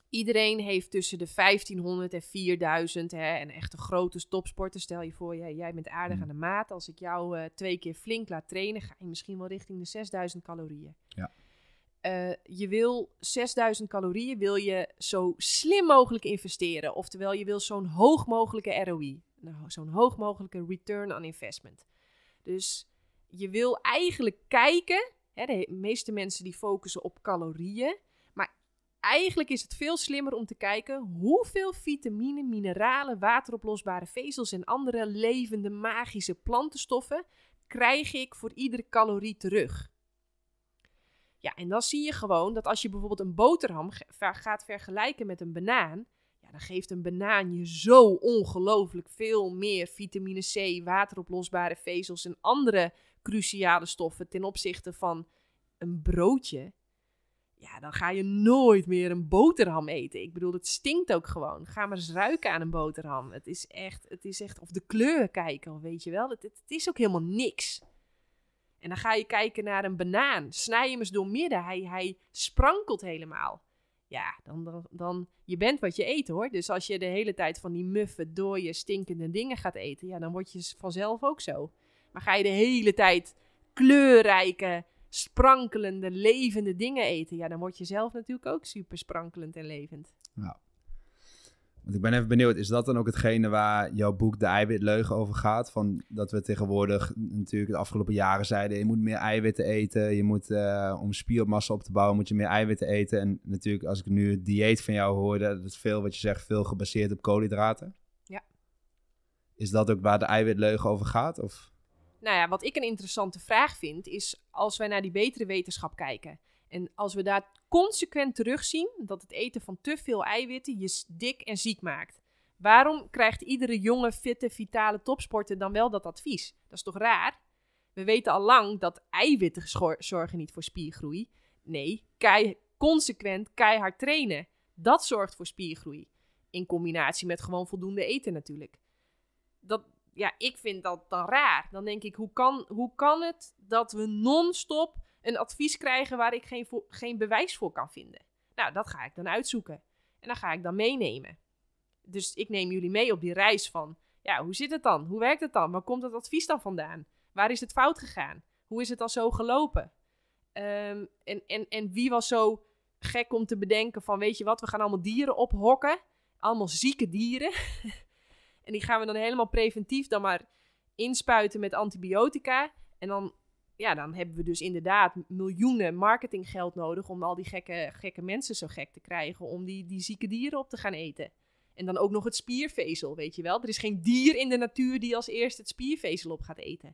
B: Iedereen heeft tussen de 1500 en 4000. Hè, en echte grote topsporter. Stel je voor, jij, bent aardig mm. aan de maat. Als ik jou eh, twee keer flink laat trainen, ga je misschien wel richting de 6000 calorieën. Eh, je wil 6000 calorieën wil je zo slim mogelijk investeren. Oftewel, je wil zo'n hoog mogelijke ROI. Nou, zo'n hoog mogelijke return on investment. Dus je wil eigenlijk kijken. Hè, de meeste mensen die focussen op calorieën. Maar eigenlijk is het veel slimmer om te kijken hoeveel vitamine, mineralen, wateroplosbare vezels en andere levende magische plantenstoffen krijg ik voor iedere calorie terug. Ja, en dan zie je gewoon dat als je bijvoorbeeld een boterham gaat vergelijken met een banaan, ja, dan geeft een banaan je zo ongelooflijk veel meer vitamine C, wateroplosbare vezels en andere cruciale stoffen ten opzichte van een broodje. Ja, dan ga je nooit meer een boterham eten. Ik bedoel, het stinkt ook gewoon. Ga maar eens ruiken aan een boterham. Het is echt, het is echt, of de kleur kijken, weet je wel. Het, het, het is ook helemaal niks. En dan ga je kijken naar een banaan. Snij hem eens midden, Hij, hij sprankelt helemaal. Ja, dan, dan, je bent wat je eet hoor. Dus als je de hele tijd van die muffe, dooie, stinkende dingen gaat eten, ja, dan word je vanzelf ook zo. Maar ga je de hele tijd kleurrijke, sprankelende, levende dingen eten, ja, dan word je zelf natuurlijk ook super sprankelend en levend.
A: Ja. Nou, want ik ben even benieuwd, is dat dan ook hetgene waar jouw boek De Eiwitleugen over gaat? Van dat we tegenwoordig natuurlijk de afgelopen jaren zeiden, je moet meer eiwitten eten. Je moet, eh, om spiermassa op te bouwen, moet je meer eiwitten eten. En natuurlijk, als ik nu het dieet van jou hoorde, dat is veel wat je zegt, veel gebaseerd op koolhydraten. Ja. Is dat ook waar De Eiwitleugen over gaat? Of?
B: Nou ja, wat ik een interessante vraag vind, is als wij naar die betere wetenschap kijken... En als we daar consequent terugzien dat het eten van te veel eiwitten je dik en ziek maakt. Waarom krijgt iedere jonge, fitte, vitale topsporter dan wel dat advies? Dat is toch raar? We weten al lang dat eiwitten zorgen niet voor spiergroei. Nee, consequent keihard trainen. Dat zorgt voor spiergroei. In combinatie met gewoon voldoende eten natuurlijk. Dat, ja, ik vind dat dan raar. Dan denk ik, hoe kan, hoe kan het dat we non-stop een advies krijgen waar ik geen, geen bewijs voor kan vinden. Nou, dat ga ik dan uitzoeken. En dan ga ik dan meenemen. Dus ik neem jullie mee op die reis van, ja, hoe zit het dan? Hoe werkt het dan? Waar komt dat advies dan vandaan? Waar is het fout gegaan? Hoe is het dan zo gelopen? Ehm, en, en, en wie was zo gek om te bedenken van, weet je wat, we gaan allemaal dieren ophokken. Allemaal zieke dieren. *laughs* en die gaan we dan helemaal preventief dan maar inspuiten met antibiotica. En dan ja, dan hebben we dus inderdaad miljoenen marketinggeld nodig om al die gekke, gekke mensen zo gek te krijgen om die, die zieke dieren op te gaan eten. En dan ook nog het spiervezel, weet je wel. Er is geen dier in de natuur die als eerste het spiervezel op gaat eten.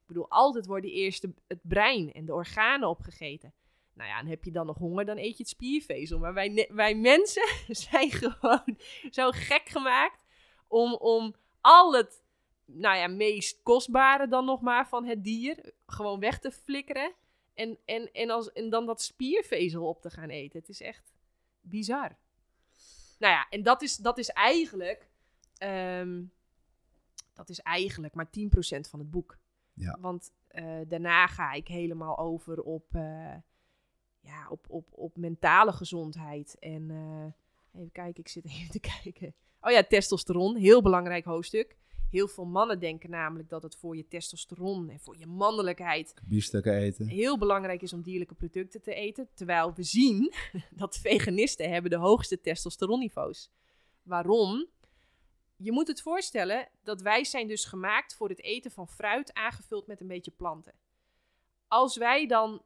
B: Ik bedoel, altijd worden eerst het brein en de organen opgegeten. Nou ja, en heb je dan nog honger, dan eet je het spiervezel. Maar wij, wij mensen *laughs* zijn gewoon zo gek gemaakt om, om al het nou ja, meest kostbare dan nog maar van het dier gewoon weg te flikkeren. En, en, en, als, en dan dat spiervezel op te gaan eten. Het is echt bizar. Nou ja, en dat is, dat is eigenlijk. Ehm, dat is eigenlijk maar 10% van het boek. Ja. Want eh, daarna ga ik helemaal over op, eh, ja, op, op, op mentale gezondheid. En eh, even kijken, ik zit *laughs* even te kijken. Oh ja, testosteron, heel belangrijk hoofdstuk. Heel veel mannen denken namelijk dat het voor je testosteron en voor je mannelijkheid.
A: Biefstukken eten.
B: Heel belangrijk is om dierlijke producten te eten. Terwijl we zien *laughs* dat veganisten hebben de hoogste testosteronniveaus. Waarom? Je moet het voorstellen dat wij zijn dus gemaakt voor het eten van fruit aangevuld met een beetje planten. Als wij dan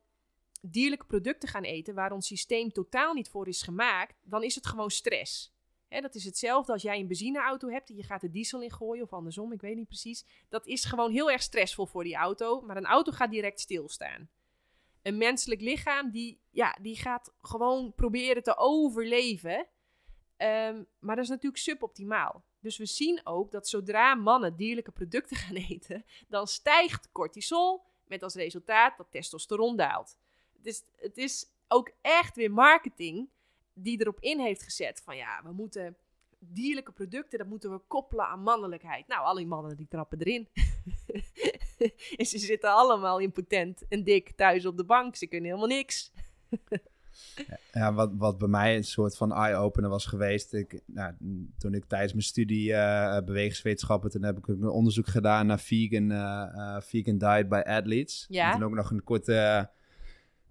B: dierlijke producten gaan eten waar ons systeem totaal niet voor is gemaakt, dan is het gewoon stress dat is hetzelfde als jij een benzineauto hebt en je gaat de diesel in gooien of andersom, ik weet niet precies. Dat is gewoon heel erg stressvol voor die auto, maar een auto gaat direct stilstaan. Een menselijk lichaam die, ja, die gaat gewoon proberen te overleven. Ehm, maar dat is natuurlijk suboptimaal. Dus we zien ook dat zodra mannen dierlijke producten *laughs* gaan eten, dan stijgt cortisol met als resultaat dat testosteron daalt. Dus het is ook echt weer marketing die erop in heeft gezet van ja, we moeten dierlijke producten, dat moeten we koppelen aan mannelijkheid. Nou, al mannen die trappen erin. *laughs* en ze zitten allemaal impotent en dik thuis op de bank. Ze kunnen helemaal niks.
A: ja, wat, wat bij mij een soort van eye-opener was geweest. Ik, nou, toen ik tijdens mijn studie uh, bewegingswetenschappen, toen heb ik een onderzoek gedaan naar vegan, uh, vegan diet bij athletes. Ja? En toen ook nog een korte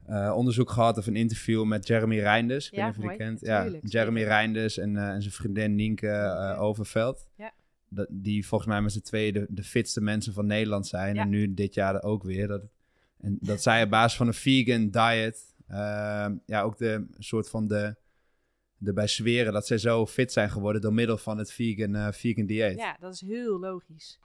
A: eh, onderzoek gehad of een interview met Jeremy Reinders. Ik weet niet je kent. Ja, Jeremy Reinders en, eh, en zijn vriendin eh, Nienke Overveld. Ja. Dat, die volgens mij met z'n tweeën de, fitste mensen van Nederland zijn. En nu dit jaar ook weer. Dat, en dat zij op basis van een vegan diet. ja, ook de soort van de. Erbij zweren dat zij zo fit zijn geworden door middel van het vegan, vegan dieet. Ja,
B: dat is heel logisch.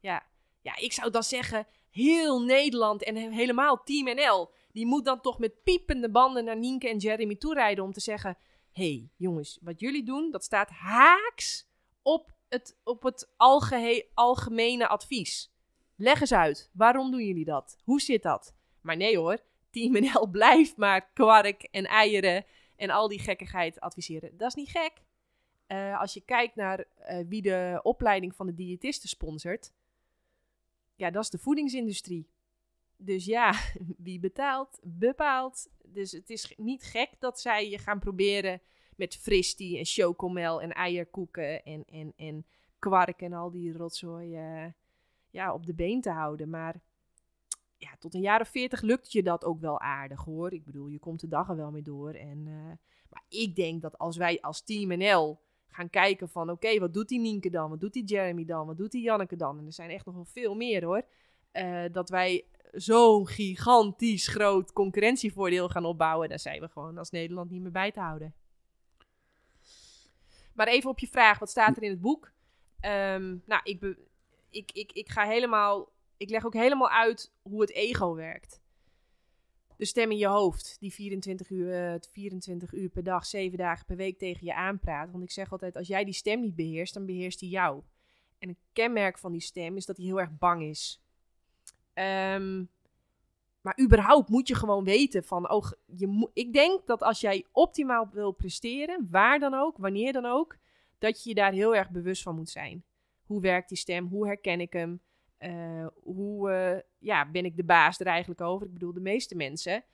B: Ja. ja, ik zou dan zeggen: heel Nederland en helemaal Team NL die moet dan toch met piepende banden naar Nienke en Jeremy toe rijden om te zeggen: hey, jongens, wat jullie doen, dat staat haaks op het, op het algemene advies. Leg eens uit, waarom doen jullie dat? Hoe zit dat? Maar nee hoor, Team NL *laughs* blijft maar kwark en eieren en al die gekkigheid adviseren. Dat is niet gek. Eh, als je kijkt naar eh, wie de opleiding van de diëtisten sponsort, ja, dat is de voedingsindustrie. Dus ja, *laughs* wie betaalt, bepaalt. Dus het is niet gek dat zij je gaan proberen met fristie en chocomel en eierkoeken en, en, en kwark en al die rotzooi eh, ja, op de been te houden. Maar ja, tot een jaar of veertig lukt je dat ook wel aardig hoor. Ik bedoel, je komt de dag er wel mee door. En, eh, maar ik denk dat als wij als Team NL gaan kijken van... oké, wat doet die Nienke dan? Wat doet die Jeremy dan? Wat doet die Janneke dan? En er zijn echt nog wel veel meer hoor. Eh, dat wij zo'n gigantisch groot concurrentievoordeel gaan opbouwen. Daar zijn we gewoon als Nederland niet meer bij te houden. Maar even op je vraag, wat staat er in het boek? Ehm, nou, ik, ik, ik, ik ga helemaal. Ik leg ook helemaal uit hoe het ego werkt. De stem in je hoofd, die 24 uur, 24 eh, uur per dag, 7 dagen per week tegen je aanpraat. Want ik zeg altijd: als jij die stem niet beheerst, dan beheerst die jou. En een kenmerk van die stem is dat hij heel erg bang is. Ehm, maar überhaupt moet je gewoon weten van, oh, je ik denk dat als jij optimaal wil presteren, waar dan ook, wanneer dan ook, dat je je daar heel erg bewust van moet zijn. Hoe werkt die stem? Hoe herken ik hem? Eh, hoe eh, ja, ben ik de baas er eigenlijk over? Ik bedoel, de meeste mensen,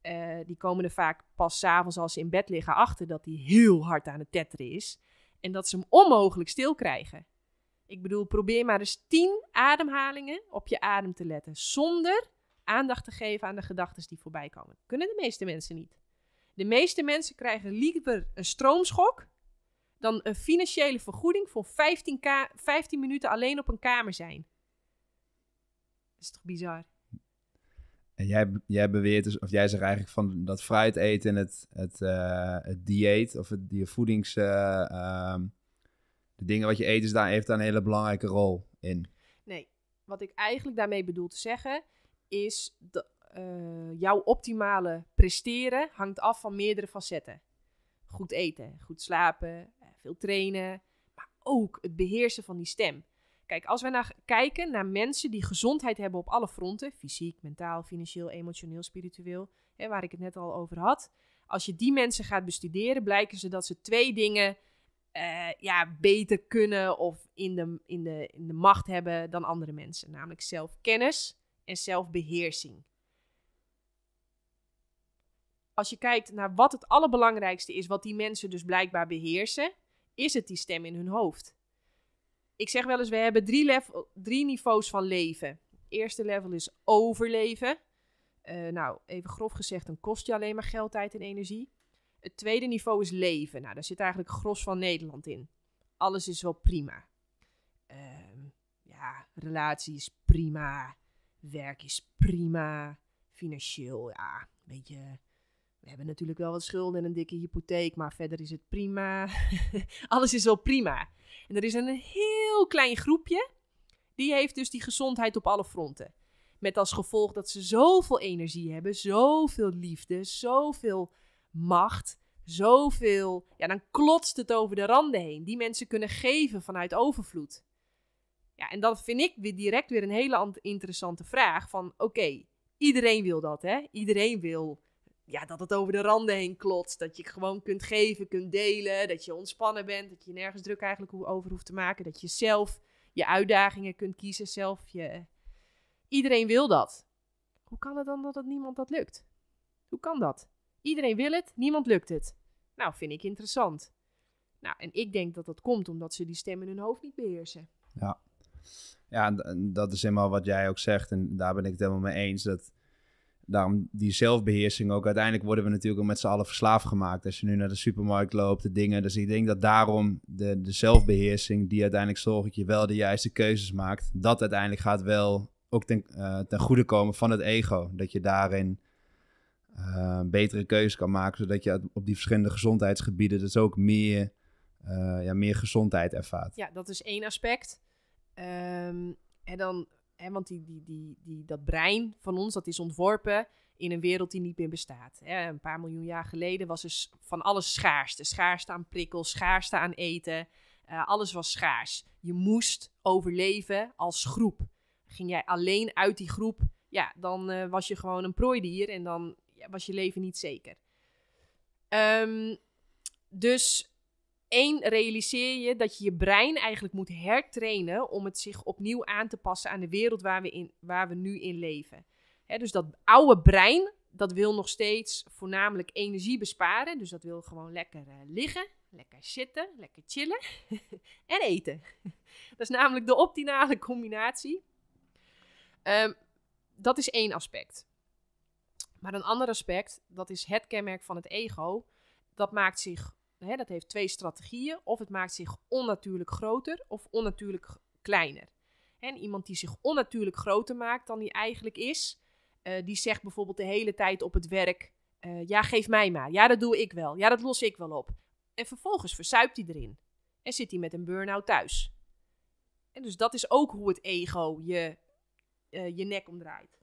B: eh, die komen er vaak pas s'avonds als ze in bed liggen achter dat die heel hard aan het tetteren is. En dat ze hem onmogelijk stil krijgen. Ik bedoel, probeer maar eens tien ademhalingen op je adem te letten. Zonder aandacht te geven aan de gedachten die voorbij komen. Kunnen de meeste mensen niet. De meeste mensen krijgen liever een stroomschok dan een financiële vergoeding voor 15, 15 minuten alleen op een kamer zijn. Dat is toch bizar?
A: En jij, jij beweert dus, of jij zegt eigenlijk van dat fruit eten en het, het, eh, het dieet of het, die voedings. Eh, ehm, dingen wat je eet is daar, heeft een hele belangrijke rol in.
B: Nee, wat ik eigenlijk daarmee bedoel te zeggen is dat eh, jouw optimale presteren hangt af van meerdere facetten. Goed eten, goed slapen, eh, veel trainen, maar ook het beheersen van die stem. Kijk, als we naar kijken naar mensen die gezondheid hebben op alle fronten, fysiek, mentaal, financieel, emotioneel, spiritueel, hè, waar ik het net al over had. Als je die mensen gaat bestuderen, blijken ze dat ze twee dingen eh, ja, beter kunnen of in de, in, de, in de macht hebben dan andere mensen. Namelijk zelfkennis en zelfbeheersing. Als je kijkt naar wat het allerbelangrijkste is, wat die mensen dus blijkbaar beheersen, is het die stem in hun hoofd. Ik zeg wel eens, we hebben drie, level, drie niveaus van leven. Het eerste level is overleven. Eh, nou, even grof gezegd, dan kost je alleen maar geld, tijd en energie. Het tweede niveau is leven. Nou, daar zit eigenlijk gros van Nederland in. Alles is wel prima. Ehm, ja, relatie is prima. Werk is prima. Financieel, ja, een beetje... We hebben natuurlijk wel wat schulden en een dikke hypotheek, maar verder is het prima. *laughs* Alles is wel prima. En er is een heel klein groepje, die heeft dus die gezondheid op alle fronten. Met als gevolg dat ze zoveel energie hebben, zoveel liefde, zoveel macht, zoveel. Ja, dan klotst het over de randen heen. Die mensen kunnen geven vanuit overvloed. Ja, en dan vind ik weer direct weer een hele interessante vraag van oké, iedereen wil dat hè? Iedereen wil ja, dat het over de randen heen klotst, dat je gewoon kunt geven, kunt delen, dat je ontspannen bent, dat je nergens druk eigenlijk over hoeft te maken, dat je zelf je uitdagingen kunt kiezen, zelf je Iedereen wil dat. Hoe kan het dan dat niemand dat lukt? Hoe kan dat? Iedereen wil het, niemand lukt het. Nou, vind ik interessant. Nou, en ik denk dat dat komt omdat ze die stem in hun hoofd niet beheersen.
A: Ja, ja dat is helemaal wat jij ook zegt. En daar ben ik het helemaal mee eens. Dat, daarom die zelfbeheersing ook. Uiteindelijk worden we natuurlijk ook met z'n allen verslaafd gemaakt. Als je nu naar de supermarkt loopt, de dingen. Dus ik denk dat daarom de, de zelfbeheersing, die uiteindelijk zorgt dat je wel de juiste keuzes maakt, dat uiteindelijk gaat wel ook ten, eh, ten goede komen van het ego. Dat je daarin uh, betere keuzes kan maken, zodat je op die verschillende gezondheidsgebieden dus ook meer, eh, ja, meer gezondheid ervaart.
B: Ja, dat is één aspect. Ehm, en dan, hè, want die, die, die, die, dat brein van ons, dat is ontworpen in een wereld die niet meer bestaat. Hè. Een paar miljoen jaar geleden was dus van alles schaarste. Schaarste aan prikkels, schaarste aan eten. Eh, alles was schaars. Je moest overleven als groep. Ging jij alleen uit die groep, ja, dan was je gewoon een prooidier en dan was je leven niet zeker. Ehm, dus één, realiseer je dat je je brein eigenlijk moet hertrainen om het zich opnieuw aan te passen aan de wereld waar we, in, waar we nu in leven. dus dat oude brein, dat wil nog steeds voornamelijk energie besparen. Dus dat wil gewoon lekker eh, liggen, lekker zitten, lekker chillen *laughs* en eten. *laughs* dat is namelijk de optimale combinatie. Ehm, dat is één aspect. Maar een ander aspect, dat is het kenmerk van het ego. Dat maakt zich, hè, dat heeft twee strategieën. Of het maakt zich onnatuurlijk groter of onnatuurlijk kleiner. En iemand die zich onnatuurlijk groter maakt dan die eigenlijk is, eh, die zegt bijvoorbeeld de hele tijd op het werk: eh, Ja, geef mij maar. Ja, dat doe ik wel. Ja, dat los ik wel op. En vervolgens verzuipt hij erin en zit hij met een burn-out thuis. En dus dat is ook hoe het ego je, eh, je nek omdraait.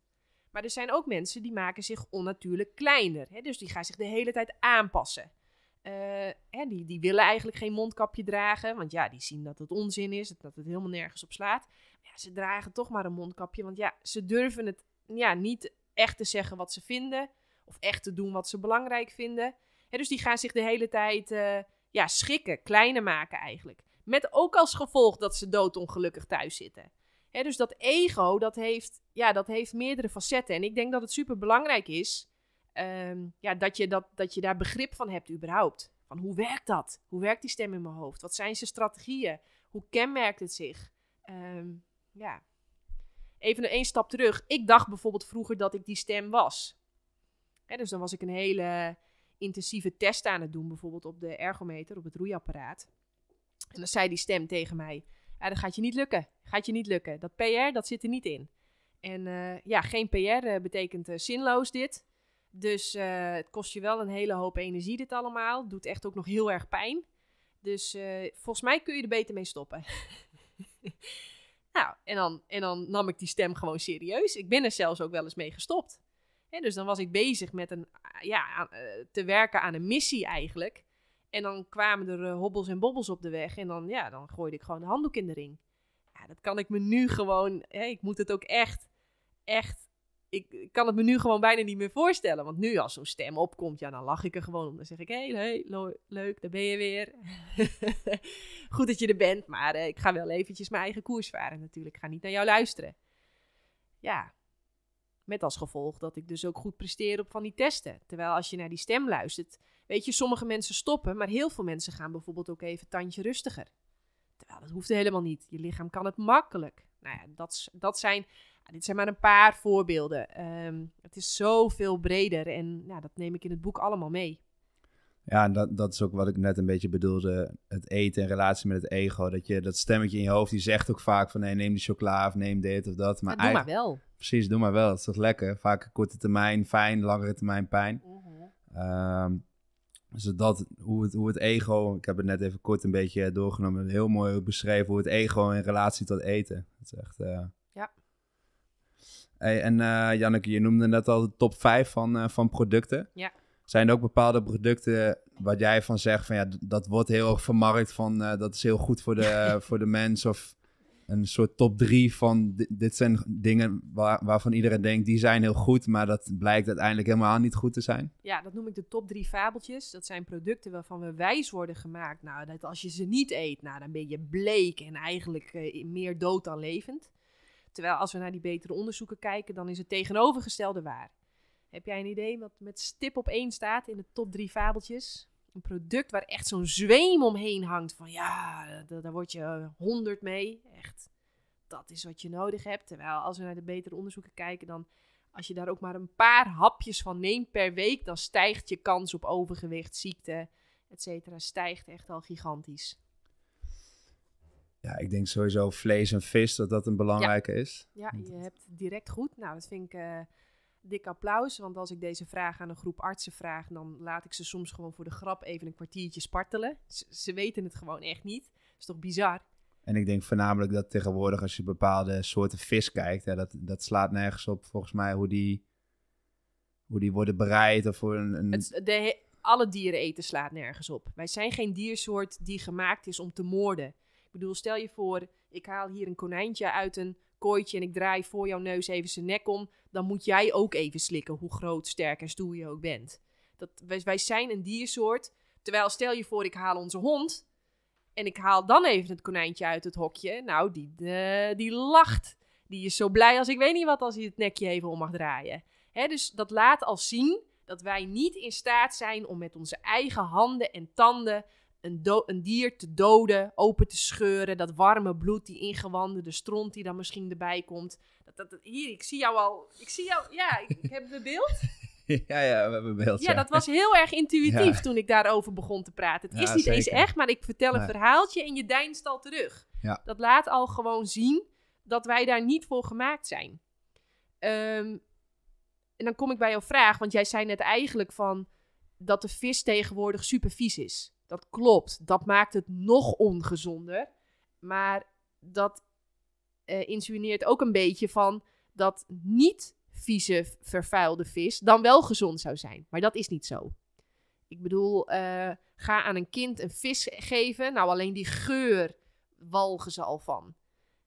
B: Maar er zijn ook mensen die maken zich onnatuurlijk kleiner. Hè? Dus die gaan zich de hele tijd aanpassen. Uh, die, die willen eigenlijk geen mondkapje dragen, want ja, die zien dat het onzin is, dat het helemaal nergens op slaat. Maar ja, ze dragen toch maar een mondkapje, want ja, ze durven het ja, niet echt te zeggen wat ze vinden, of echt te doen wat ze belangrijk vinden. Hè, dus die gaan zich de hele tijd eh, ja, schikken, kleiner maken eigenlijk. Met ook als gevolg dat ze doodongelukkig thuis zitten dus dat ego, dat heeft, ja, dat heeft meerdere facetten. En ik denk dat het super belangrijk is ehm, ja, dat, je dat, dat je daar begrip van hebt überhaupt. Van hoe werkt dat? Hoe werkt die stem in mijn hoofd? Wat zijn zijn strategieën? Hoe kenmerkt het zich? Ehm, ja. Even een, stap terug. Ik dacht bijvoorbeeld vroeger dat ik die stem was. dus dan was ik een hele intensieve test aan het doen, bijvoorbeeld op de ergometer, op het roeiapparaat. En dan zei die stem tegen mij: ja, dat gaat je niet lukken. Gaat je niet lukken. Dat PR, dat zit er niet in. En eh, ja, geen PR eh, betekent eh, zinloos dit. Dus het kost je wel een hele hoop energie dit allemaal. Doet echt ook nog heel erg pijn. Dus volgens mij kun je er beter mee stoppen. *laughs* nou, en dan, en dan nam ik die stem gewoon serieus. Ik ben er zelfs ook wel eens mee gestopt. Hè, dus dan was ik bezig met een, ja, te werken aan een missie eigenlijk. En dan kwamen er eh, hobbels en bobbels op de weg. En dan, ja, dan gooide ik gewoon de handdoek in de ring. Ja, dat kan ik me nu gewoon. ik moet het ook echt, echt. Ik, kan het me nu gewoon bijna niet meer voorstellen. Want nu als zo'n stem opkomt, ja, dan lach ik er gewoon om. Dan zeg ik, hé, hey, leuk, daar ben je weer. *laughs* Goed dat je er bent, maar eh, ik ga wel eventjes mijn eigen koers varen natuurlijk. Ik ga niet naar jou luisteren. Ja, met als gevolg dat ik dus ook goed presteer op van die testen. Terwijl als je naar die stem luistert, Weet je, sommige mensen stoppen, maar heel veel mensen gaan bijvoorbeeld ook even tandje rustiger. Terwijl dat hoeft helemaal niet. Je lichaam kan het makkelijk. Nou ja, dat, dat zijn, ah, dit zijn maar een paar voorbeelden. Ehm, het is zoveel breder en ja, dat neem ik in het boek allemaal mee.
A: Ja, en dat, dat is ook wat ik net een beetje bedoelde. Het eten in relatie met het ego. Dat, je, dat stemmetje in je hoofd, die zegt ook vaak van... nee, neem die chocola of neem dit of dat. Maar, eigenlijk doe maar wel. Precies, doe maar wel. Dat is toch lekker? Vaak korte termijn fijn, langere termijn pijn. Mm zodat dus hoe het, hoe het ego, ik heb het net even kort een beetje doorgenomen, heel mooi beschreven hoe het ego in relatie tot eten. het is echt. Eh, ja. Hey, en uh, Janneke, je noemde net al de top 5 van, eh, van producten. Ja. Zijn er ook bepaalde producten wat jij van zegt van ja, dat wordt heel erg vermarkt van dat is heel goed voor de, *laughs* voor de mens of een soort top drie van dit zijn dingen waar, waarvan iedereen denkt die zijn heel goed, maar dat blijkt uiteindelijk helemaal niet goed te zijn?
B: Ja, dat noem ik de top drie fabeltjes. Dat zijn producten waarvan we wijs worden gemaakt. Nou, dat als je ze niet eet, nou, dan ben je bleek en eigenlijk eh, meer dood dan levend. Terwijl als we naar die betere onderzoeken kijken, dan is het tegenovergestelde waar. Heb jij een idee wat met stip op één staat in de top drie fabeltjes? een product waar echt zo'n zweem omheen hangt. Van ja, daar word je honderd mee. Echt, dat is wat je nodig hebt. Terwijl als we naar de betere onderzoeken kijken, dan als je daar ook maar een paar hapjes van neemt per week, dan stijgt je kans op overgewicht, ziekte, et cetera, Stijgt echt al gigantisch.
A: Ja, ik denk sowieso vlees en vis, dat dat een belangrijke is.
B: Ja, je hebt direct goed. Nou, dat vind ik. Uh, dik applaus. Want als ik deze vraag aan een groep artsen vraag, dan laat ik ze soms gewoon voor de grap even een kwartiertje spartelen. ze weten het gewoon echt niet. Dat is toch bizar?
A: En ik denk voornamelijk dat tegenwoordig als je bepaalde soorten vis kijkt, hè, dat, dat slaat nergens op volgens mij hoe die, hoe die worden bereid. Of een, Het,
B: de, alle dieren eten slaat nergens op. Wij zijn geen diersoort die gemaakt is om te moorden. Ik bedoel, stel je voor, ik haal hier een konijntje uit een kooitje en ik draai voor jouw neus even zijn nek om, dan moet jij ook even slikken, hoe groot, sterk en stoer je ook bent. Dat, wij, wij zijn een diersoort. Terwijl stel je voor, ik haal onze hond en ik haal dan even het konijntje uit het hokje. Nou, die, eh, die lacht. Die is zo blij als ik weet niet wat als hij het nekje even om mag draaien. dus dat laat al zien dat wij niet in staat zijn om met onze eigen handen en tanden een, een, dier te doden, open te scheuren, dat warme bloed, die ingewanden, de stront die dan misschien erbij komt. Dat, dat, hier, ik zie jou al. Ik zie jou, ja, ik, heb een beeld.
A: *laughs* ja, ja, we hebben een beeld. Ja, dat was
B: heel erg intuïtief toen ik daarover begon te praten. Het is niet eens echt, maar ik vertel een verhaaltje en je deinst al terug. Dat laat al gewoon zien dat wij daar niet voor gemaakt zijn. Ehm, en dan kom ik bij jouw vraag, want jij zei net eigenlijk van dat de vis tegenwoordig super vies is. Dat klopt. Dat maakt het nog ongezonder. Maar dat uh, insinueert ook een beetje van dat niet vieze, vervuilde vis dan wel gezond zou zijn. Maar dat is niet zo. Ik bedoel, eh, ga aan een kind een vis geven. Nou, alleen die geur walgen ze al van.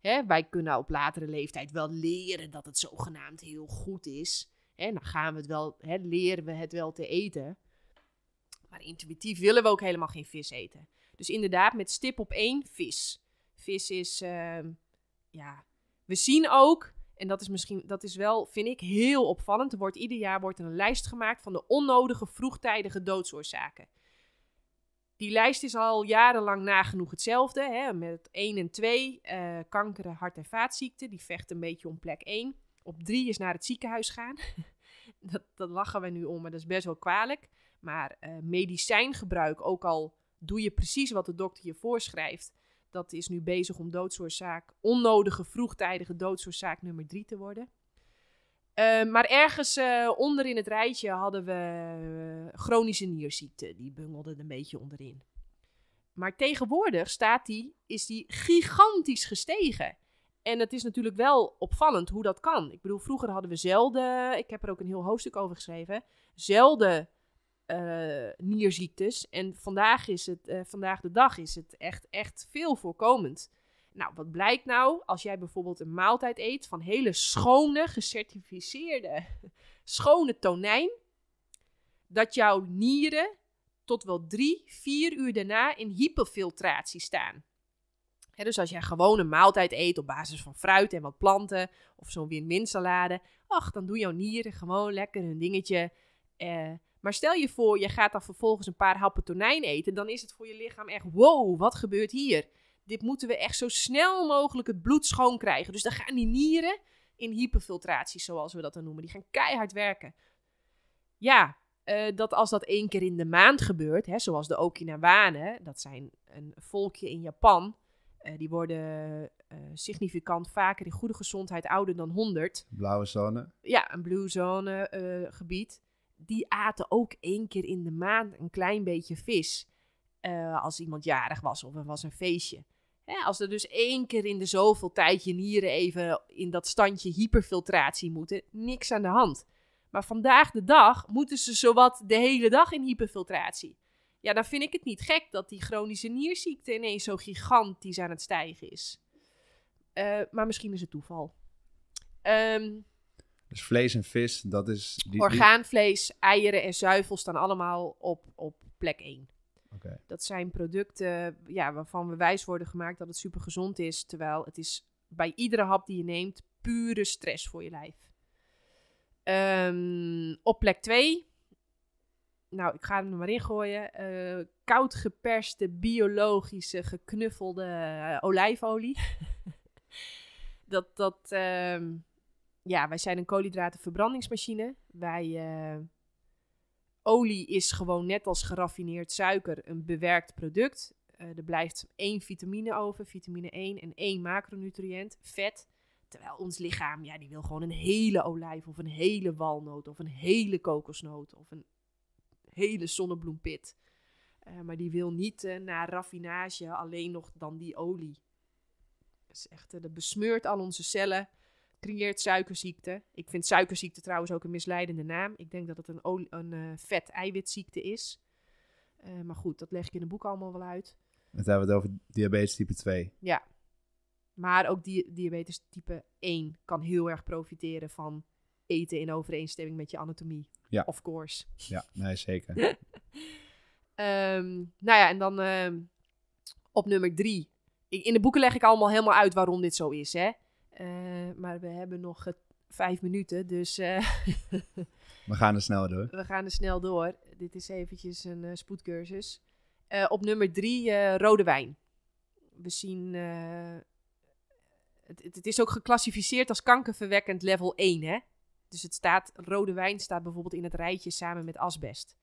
B: Hè? Wij kunnen op latere leeftijd wel leren dat het zogenaamd heel goed is. En dan gaan we het wel, hè, leren we het wel te eten. Maar intuïtief willen we ook helemaal geen vis eten. Dus inderdaad, met stip op één, vis. Vis is, ehm, ja, we zien ook, en dat is misschien, dat is wel, vind ik, heel opvallend. Er wordt ieder jaar wordt een lijst gemaakt van de onnodige vroegtijdige doodsoorzaken. Die lijst is al jarenlang nagenoeg hetzelfde. Hè? Met 1 en 2 uh, eh, kankeren, hart- en vaatziekten. Die vechten een beetje om plek 1. Op 3 is naar het ziekenhuis gaan. *laughs* dat, dat lachen we nu om, maar dat is best wel kwalijk. Maar eh, medicijngebruik, ook al doe je precies wat de dokter je voorschrijft, dat is nu bezig om doodsoorzaak, onnodige vroegtijdige doodsoorzaak nummer drie te worden. Eh, maar ergens uh, onder in het rijtje hadden we chronische nierziekte. Die bungelde een beetje onderin. Maar tegenwoordig staat die, is die gigantisch gestegen. En het is natuurlijk wel opvallend hoe dat kan. Ik bedoel, vroeger hadden we zelden, ik heb er ook een heel hoofdstuk over geschreven, zelden eh, nierziektes. En vandaag, is het, eh, vandaag de dag is het echt, echt veel voorkomend. Nou, wat blijkt nou als jij bijvoorbeeld een maaltijd eet van hele schone, gecertificeerde, *laughs* schone tonijn, dat jouw nieren tot wel drie, vier uur daarna in hypofiltratie staan. dus als jij gewoon een maaltijd eet op basis van fruit en wat planten of zo'n win-win salade, ach, dan doen jouw nieren gewoon lekker een dingetje. Eh, maar stel je voor, je gaat dan vervolgens een paar happen tonijn eten. Dan is het voor je lichaam echt: wow, wat gebeurt hier? Dit moeten we echt zo snel mogelijk het bloed schoon krijgen. Dus dan gaan die nieren in hyperfiltratie, zoals we dat dan noemen. Die gaan keihard werken. Ja, eh, dat als dat één keer in de maand gebeurt, hè, zoals de Okinawanen, dat zijn een volkje in Japan. Eh, die worden eh, significant vaker in goede gezondheid ouder dan 100.
A: Blauwe zone.
B: Ja, een blue zone gebied die aten ook één keer in de maand een klein beetje vis. Eh, als iemand jarig was of er was een feestje. Hè, als er dus één keer in de zoveel tijd je nieren even in dat standje hyperfiltratie moeten, niks aan de hand. Maar vandaag de dag moeten ze zowat de hele dag in hyperfiltratie. Ja, dan vind ik het niet gek dat die chronische nierziekte ineens zo gigantisch aan het stijgen is. Eh, maar misschien is het toeval. Um, dus
A: vlees en vis, dat is... Die,
B: Orgaanvlees, eieren en zuivel staan allemaal op, op plek 1. Okay. Dat zijn producten ja, waarvan we wijs worden gemaakt dat het super gezond is. Terwijl het is bij iedere hap die je neemt pure stress voor je lijf. Um, op plek 2. Nou, ik ga hem er maar in gooien. Eh, koud geperste, biologische, geknuffelde eh, olijfolie. *laughs* dat, dat, ehm, ja, wij zijn een koolhydratenverbrandingsmachine. Wij, eh, olie is gewoon net als geraffineerd suiker een bewerkt product. Eh, er blijft één vitamine over, vitamine 1 en één macronutriënt, vet. Terwijl ons lichaam, ja, die wil gewoon een hele olijf of een hele walnoot of een hele kokosnoot of een hele zonnebloempit. Eh, maar die wil niet uh, na raffinage alleen nog dan die olie. Dat is echt, dat besmeurt al onze cellen creëert suikerziekte. Ik vind suikerziekte trouwens ook een misleidende naam. Ik denk dat het een, een eh, vet-eiwitziekte is. Eh, maar goed, dat leg ik in het boek allemaal wel uit.
A: Het hebben we het over diabetes type 2.
B: Ja. Maar ook diabetes type 1 kan heel erg profiteren van eten in overeenstemming met je anatomie. Ja. Of course. Ja,
A: nee, zeker. *laughs*
B: Ehm, nou ja, en dan ehm, op nummer 3. In de boeken leg ik allemaal helemaal uit waarom dit zo is. Hè? Eh, maar we hebben nog vijf minuten, dus... Eh, *laughs* we
A: gaan er snel door.
B: We gaan er snel door. Dit is eventjes een eh, spoedcursus. op nummer drie, rode wijn. We zien... Het, het, is ook geclassificeerd als kankerverwekkend level 1, hè? Dus het staat, rode wijn staat bijvoorbeeld in het rijtje samen met asbest.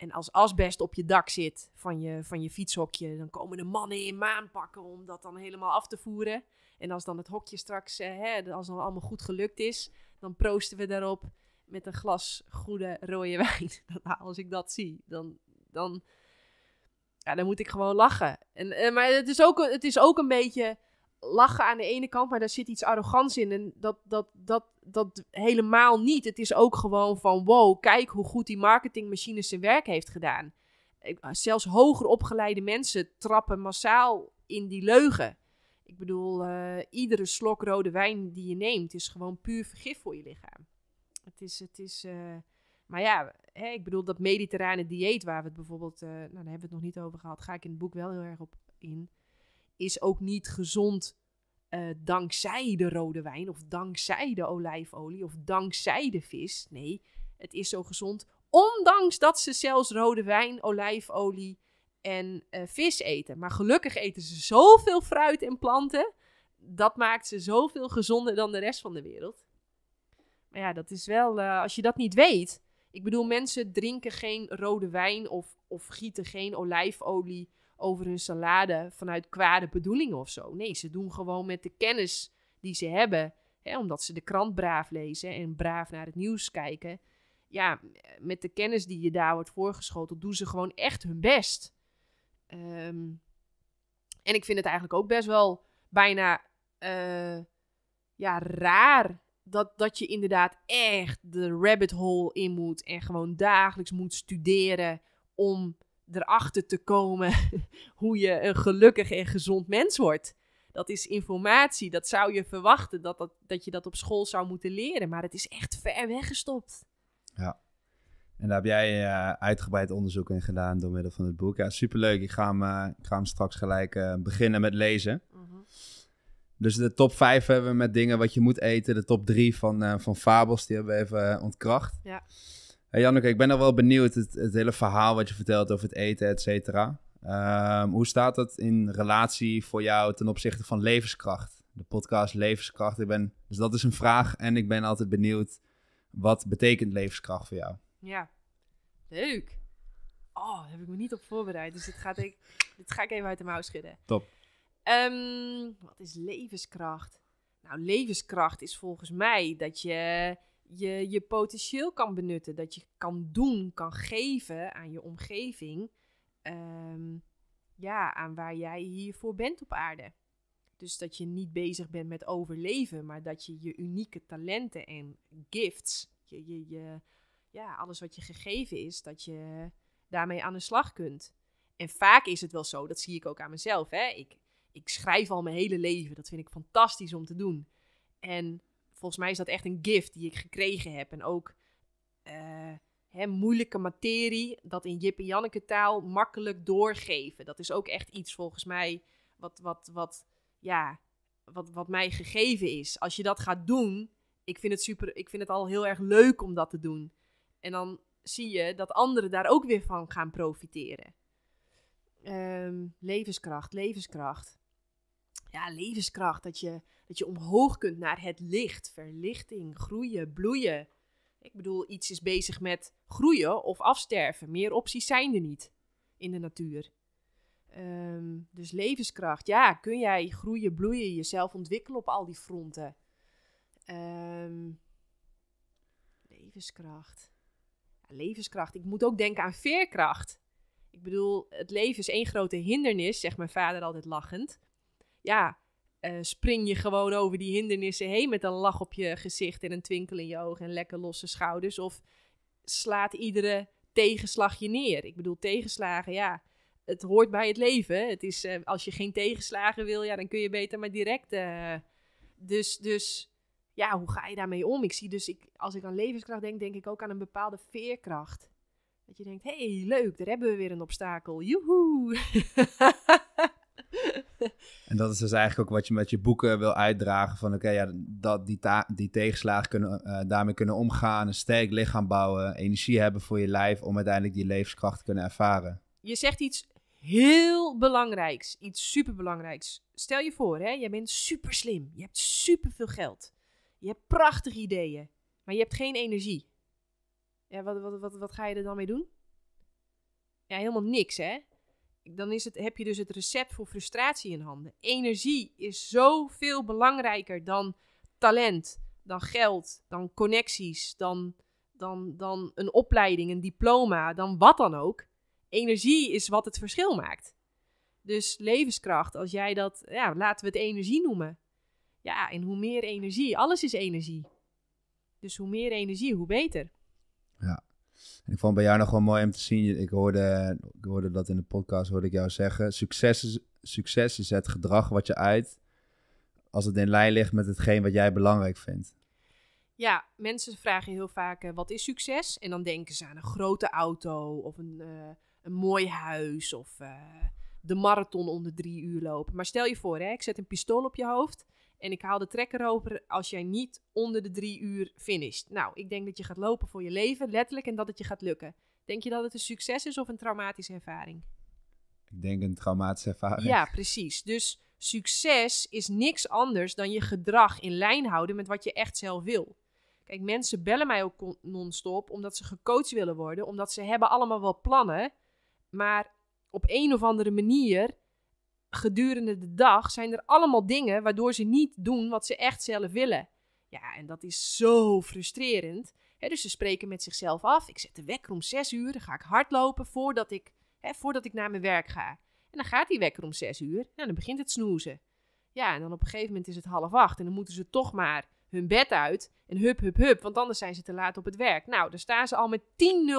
B: En als asbest op je dak zit van je, van je fietshokje, dan komen de mannen in maanpakken om dat dan helemaal af te voeren. En als dan het hokje straks, eh, hè, als dan allemaal goed gelukt is, dan proosten we daarop met een glas goede rode wijn. *laughs* als ik dat zie, dan, dan, ja, dan moet ik gewoon lachen. En, eh, maar het is, ook, het is ook een beetje lachen aan de ene kant, maar daar zit iets arrogants in. En dat, dat, dat dat helemaal niet. Het is ook gewoon van wow, kijk hoe goed die marketingmachine zijn werk heeft gedaan. Eh, zelfs hoger opgeleide mensen trappen massaal in die leugen. Ik bedoel, eh, iedere slok rode wijn die je neemt is gewoon puur vergif voor je lichaam. Het is, het is, eh, maar ja, hè, ik bedoel dat mediterrane dieet waar we het bijvoorbeeld, nou daar hebben we het nog niet over gehad, ga ik in het boek wel heel erg op in, is ook niet gezond eh, dankzij de rode wijn of dankzij de olijfolie of dankzij de vis. Nee, het is zo gezond. Ondanks dat ze zelfs rode wijn, olijfolie en eh, vis eten. Maar gelukkig eten ze zoveel fruit en planten. Dat maakt ze zoveel gezonder dan de rest van de wereld. Maar ja, dat is wel, eh, als je dat niet weet. Ik bedoel, mensen drinken geen rode wijn of, of gieten geen olijfolie over hun salade vanuit kwade bedoelingen of zo. Nee, ze doen gewoon met de kennis die ze hebben, hè, omdat ze de krant braaf lezen en braaf naar het nieuws kijken. Ja, met de kennis die je daar wordt voorgeschoteld, doen ze gewoon echt hun best. Ehm, en ik vind het eigenlijk ook best wel bijna eh, ja, raar dat, dat je inderdaad echt de rabbit hole in moet en gewoon dagelijks moet studeren om erachter te komen *laughs* hoe je een gelukkig en gezond mens wordt. Dat is informatie, dat zou je verwachten dat, dat, dat je dat op school zou moeten leren, maar het is echt ver weggestopt.
A: Ja, en daar heb jij eh, uitgebreid onderzoek in gedaan door middel van het boek. Ja, superleuk. Ik ga hem, eh, ik ga hem straks gelijk eh, beginnen met lezen. Mhm. Dus de top 5 hebben we met dingen wat je moet eten. De top 3 van, van fabels, die hebben we even ontkracht. Ja. Hey Janneke, ik ben al wel benieuwd, het, het, hele verhaal wat je vertelt over het eten, et cetera. Ehm, hoe staat dat in relatie voor jou ten opzichte van levenskracht? De podcast Levenskracht. Ik ben, dus dat is een vraag en ik ben altijd benieuwd, wat betekent levenskracht voor jou?
B: Ja, leuk. Oh, daar heb ik me niet op voorbereid, dus dit, gaat ik, *laughs* dit ga ik even uit de mouw schudden. Top. Ehm, wat is levenskracht? Nou, levenskracht is volgens mij dat je je, je potentieel kan benutten, dat je kan doen, kan geven aan je omgeving, ehm, ja, aan waar jij hiervoor bent op aarde. Dus dat je niet bezig bent met overleven, maar dat je je unieke talenten en gifts, je, je, ja, alles wat je gegeven is, dat je daarmee aan de slag kunt. En vaak is het wel zo, dat zie ik ook aan mezelf. Hè? Ik, ik schrijf al mijn hele leven, dat vind ik fantastisch om te doen. En volgens mij is dat echt een gift die ik gekregen heb. En ook eh, hè, moeilijke materie, dat in Jip en Janneke taal makkelijk doorgeven. Dat is ook echt iets volgens mij wat, wat, wat, ja, wat, wat mij gegeven is. Als je dat gaat doen, ik vind, het super, ik vind het al heel erg leuk om dat te doen. En dan zie je dat anderen daar ook weer van gaan profiteren. Um, levenskracht, levenskracht ja, levenskracht. Dat je, dat je omhoog kunt naar het licht, verlichting, groeien, bloeien. Ik bedoel, iets is bezig met groeien of afsterven. Meer opties zijn er niet in de natuur. Ehm, dus levenskracht, ja, kun jij groeien, bloeien, jezelf ontwikkelen op al die fronten. Ehm, levenskracht. Ja, levenskracht. Ik moet ook denken aan veerkracht. Ik bedoel, het leven is één grote hindernis, zegt mijn vader altijd lachend ja, eh, spring je gewoon over die hindernissen heen met een lach op je gezicht en een twinkel in je ogen en lekker losse schouders? Of slaat iedere tegenslag je neer? Ik bedoel, tegenslagen, ja, het hoort bij het leven. Het is, eh, als je geen tegenslagen wil, ja, dan kun je beter maar direct. Eh, dus, dus ja, hoe ga je daarmee om? Ik zie dus, ik, als ik aan levenskracht denk, denk ik ook aan een bepaalde veerkracht. Dat je denkt, hey, leuk, daar hebben we weer een obstakel. Joehoe! *laughs*
A: en dat is dus eigenlijk ook wat je met je boeken wil uitdragen. Van oké, ja, dat, die, die tegenslagen kunnen, eh, daarmee kunnen omgaan. Een sterk lichaam bouwen. Energie hebben voor je lijf. Om uiteindelijk die levenskracht te kunnen ervaren.
B: Je zegt iets heel belangrijks. Iets superbelangrijks. Stel je voor, hè, jij bent super slim. Je hebt super veel geld. Je hebt prachtige ideeën. Maar je hebt geen energie. Ja, wat, wat, wat, wat ga je er dan mee doen? Ja, helemaal niks, hè? dan is het, heb je dus het recept voor frustratie in handen. Energie is zoveel belangrijker dan talent, dan geld, dan connecties, dan, dan, dan een opleiding, een diploma, dan wat dan ook. Energie is wat het verschil maakt. Dus levenskracht, als jij dat, ja, laten we het energie noemen. Ja, en hoe meer energie, alles is energie. Dus hoe meer energie, hoe beter.
A: Ja. En ik vond bij jou nog wel mooi om te zien. Ik hoorde, hoorde dat in de podcast, hoorde ik jou zeggen. Succes is, succes is het gedrag wat je uit als het in lijn ligt met hetgeen wat jij belangrijk vindt.
B: Ja, mensen vragen heel vaak eh, wat is succes? En dan denken ze aan een grote auto of een, eh, een mooi huis of eh, de marathon onder drie uur lopen. Maar stel je voor, hè, ik zet een pistool op je hoofd en ik haal de trekker over als jij niet onder de drie uur finisht. Nou, ik denk dat je gaat lopen voor je leven, letterlijk, en dat het je gaat lukken. Denk je dat het een succes is of een traumatische ervaring?
A: Ik denk een traumatische ervaring. Ja,
B: precies. Dus succes is niks anders dan je gedrag in lijn houden met wat je echt zelf wil. Kijk, mensen bellen mij ook non-stop omdat ze gecoacht willen worden, omdat ze hebben allemaal wel plannen, maar op een of andere manier gedurende de dag zijn er allemaal dingen waardoor ze niet doen wat ze echt zelf willen. Ja, en dat is zo frustrerend. dus ze spreken met zichzelf af. Ik zet de wekker om 6 uur, dan ga ik hardlopen voordat ik, voordat ik naar mijn werk ga. En dan gaat die wekker om 6 uur en nou, dan begint het snoezen. Ja, en dan op een gegeven moment is het half acht en dan moeten ze toch maar hun bed uit en hup, hup, hup, want anders zijn ze te laat op het werk. Nou, dan staan ze al met 10-0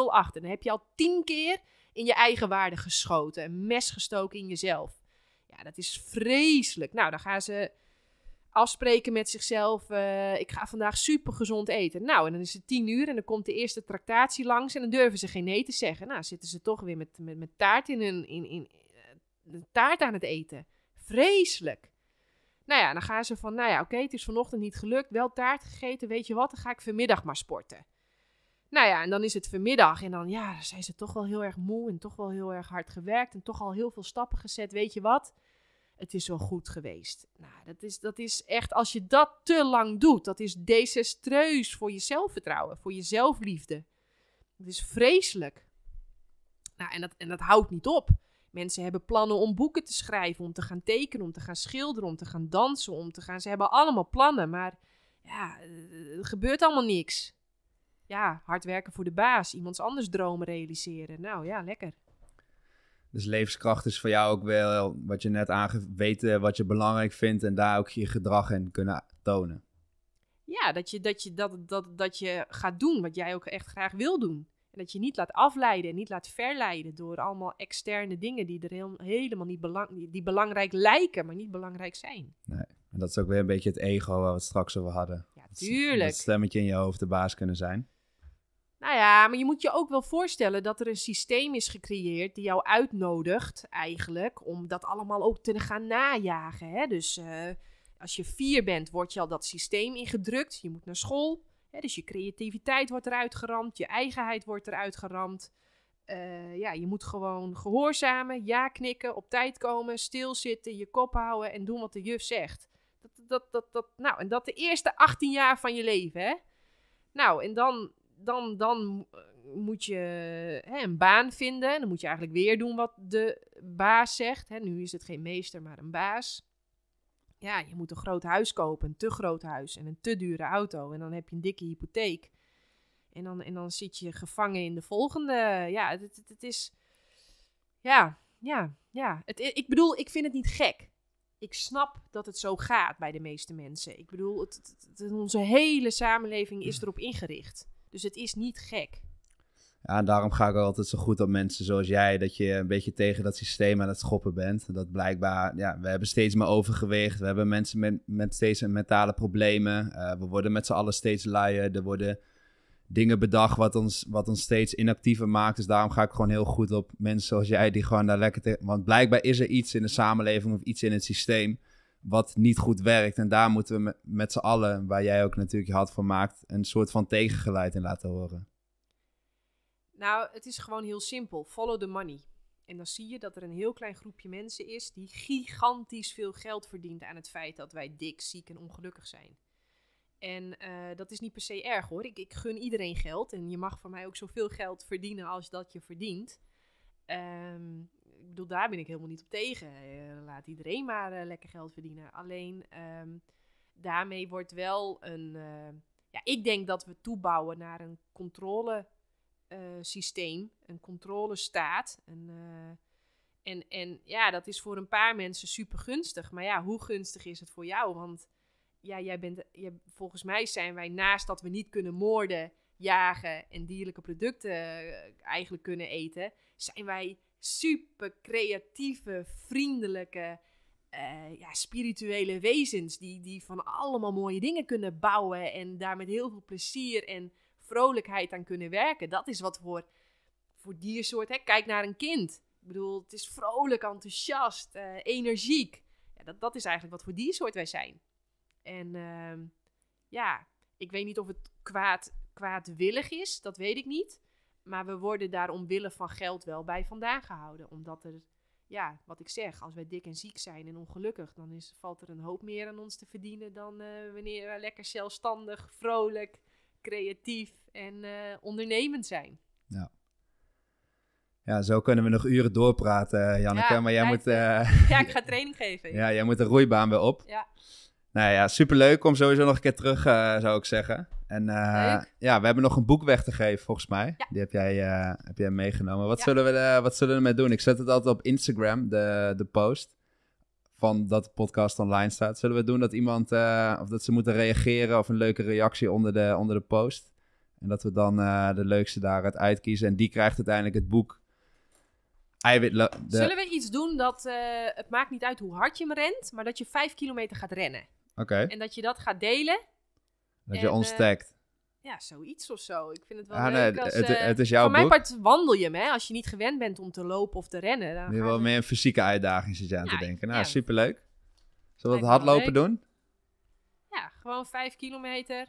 B: achter. Dan heb je al 10 keer in je eigen waarde geschoten, een mes gestoken in jezelf dat is vreselijk. Nou, dan gaan ze afspreken met zichzelf. Eh, ik ga vandaag super gezond eten. Nou, en dan is het tien uur en dan komt de eerste tractatie langs. En dan durven ze geen nee te zeggen. Nou, zitten ze toch weer met, met, met taart in hun. In, in, eh, taart aan het eten. Vreselijk. Nou ja, dan gaan ze van, nou ja, oké, het is vanochtend niet gelukt, wel taart gegeten, weet je wat, dan ga ik vanmiddag maar sporten. Nou ja, en dan is het vanmiddag en dan, ja, dan zijn ze toch wel heel erg moe en toch wel heel erg hard gewerkt en toch al heel veel stappen gezet, weet je wat het is wel goed geweest. Nou, dat is, dat is echt, als je dat te lang doet, dat is desastreus voor je zelfvertrouwen, voor je zelfliefde. Dat is vreselijk. Nou, en dat, en dat houdt niet op. Mensen hebben plannen om boeken te schrijven, om te gaan tekenen, om te gaan schilderen, om te gaan dansen, om te gaan. Ze hebben allemaal plannen, maar ja, eh, er gebeurt allemaal niks. Ja, hard werken voor de baas, iemands anders dromen realiseren. Nou ja, lekker.
A: Dus levenskracht is voor jou ook wel wat je net aangeeft, weten wat je belangrijk vindt en daar ook je gedrag in kunnen tonen.
B: Ja, dat je, dat, je, dat, dat, dat je gaat doen wat jij ook echt graag wil doen. En dat je niet laat afleiden en niet laat verleiden door allemaal externe dingen die er helemaal niet belang, die belangrijk lijken, maar niet belangrijk zijn. Nee,
A: en dat is ook weer een beetje het ego waar we het straks over hadden. Ja, tuurlijk. Dat, dat stemmetje in je hoofd de baas kunnen zijn.
B: Nou ja, maar je moet je ook wel voorstellen dat er een systeem is gecreëerd die jou uitnodigt eigenlijk om dat allemaal ook te gaan najagen. Hè? Dus eh, als je vier bent, wordt je al dat systeem ingedrukt. Je moet naar school, hè? dus je creativiteit wordt eruit geramd, je eigenheid wordt eruit geramd. Eh, ja, je moet gewoon gehoorzamen, ja knikken, op tijd komen, stilzitten, je kop houden en doen wat de juf zegt. Dat, dat, dat, dat, nou, en dat de eerste 18 jaar van je leven, hè? Nou, en dan dan, dan moet je hè, een baan vinden. Dan moet je eigenlijk weer doen wat de baas zegt. Hè, nu is het geen meester, maar een baas. Ja, je moet een groot huis kopen, een te groot huis en een te dure auto. En dan heb je een dikke hypotheek. En dan, en dan zit je gevangen in de volgende. Ja, het, het, is. Ja, ja, ja. Het, ik bedoel, ik vind het niet gek. Ik snap dat het zo gaat bij de meeste mensen. Ik bedoel, onze hele samenleving is mm. erop ingericht. Dus het is niet gek.
A: Ja, en daarom ga ik altijd zo goed op mensen zoals jij, dat je een beetje tegen dat systeem aan het schoppen bent. Dat blijkbaar, ja, we hebben steeds meer overgewicht, we hebben mensen met, met steeds mentale problemen, eh, we worden met z'n allen steeds luier, er worden dingen bedacht wat ons, wat ons steeds inactiever maakt. Dus daarom ga ik gewoon heel goed op mensen zoals jij, die gewoon daar lekker tegen... Want blijkbaar is er iets in de samenleving of iets in het systeem wat niet goed werkt. En daar moeten we met, met z'n allen, waar jij ook natuurlijk je hart voor maakt, een soort van tegengeluid in laten horen.
B: Nou, het is gewoon heel simpel. Follow the money. En dan zie je dat er een heel klein groepje mensen is die gigantisch veel geld verdient aan het feit dat wij dik, ziek en ongelukkig zijn. En eh, dat is niet per se erg hoor. Ik, ik gun iedereen geld en je mag voor mij ook zoveel geld verdienen als dat je verdient. Ehm, bedoel, daar ben ik helemaal niet op tegen. Eh, laat iedereen maar eh, lekker geld verdienen. Alleen ehm, daarmee wordt wel een. Eh, ja, ik denk dat we toebouwen naar een controle systeem, een controlestaat. Een, uh, en, en ja, dat is voor een paar mensen super gunstig. Maar ja, hoe gunstig is het voor jou? Want ja, jij bent, je volgens mij zijn wij naast dat we niet kunnen moorden, jagen en dierlijke producten eigenlijk kunnen eten, zijn wij super creatieve, vriendelijke, eh, ja, spirituele wezens. Die, die van allemaal mooie dingen kunnen bouwen en daar met heel veel plezier en vrolijkheid aan kunnen werken. Dat is wat voor, voor diersoort, hè? kijk naar een kind. Ik bedoel, het is vrolijk, enthousiast, eh, energiek. Ja, dat, dat is eigenlijk wat voor diersoort wij zijn. En ehm, ja, ik weet niet of het kwaad, kwaadwillig is, dat weet ik niet. Maar we worden daar omwille van geld wel bij vandaan gehouden. Omdat er, ja, wat ik zeg, als wij dik en ziek zijn en ongelukkig, dan is, valt er een hoop meer aan ons te verdienen dan eh, wanneer we lekker zelfstandig, vrolijk, creatief en eh, ondernemend zijn.
A: Ja. Ja, zo kunnen we nog uren doorpraten, eh, Janneke. maar jij moet... *laughs* ja,
B: ik ga *laughs* training geven. Ja,
A: jij moet de roeibaan weer op. Ja. Nou ja, superleuk. om sowieso nog een keer terug, eh, zou ik zeggen. En eh, ja, we hebben nog een boek weg te geven, volgens mij. Die heb jij, eh, heb jij meegenomen. Wat, zullen we, wat zullen we ermee doen? Ik zet het altijd op Instagram, de, de post. Van dat de podcast online staat. Zullen we doen dat iemand, of dat ze moeten reageren of een leuke reactie onder de, onder de post. En dat we dan de leukste daaruit uitkiezen. En die krijgt uiteindelijk het boek de... Zullen
B: we iets doen dat het maakt niet uit hoe hard je hem rent, maar dat je vijf kilometer gaat rennen? En dat je dat gaat delen. Dat je eh, ons Ja, zoiets of zo. Ik vind het wel leuk als, eh, Voor mijn part wandel je hem, hè. Als je niet gewend bent om te lopen of te rennen. Dan
A: je wel meer een fysieke uitdaging zitten aan ja, te denken. Nou, superleuk. Zullen we het hardlopen doen?
B: Ja, gewoon vijf kilometer.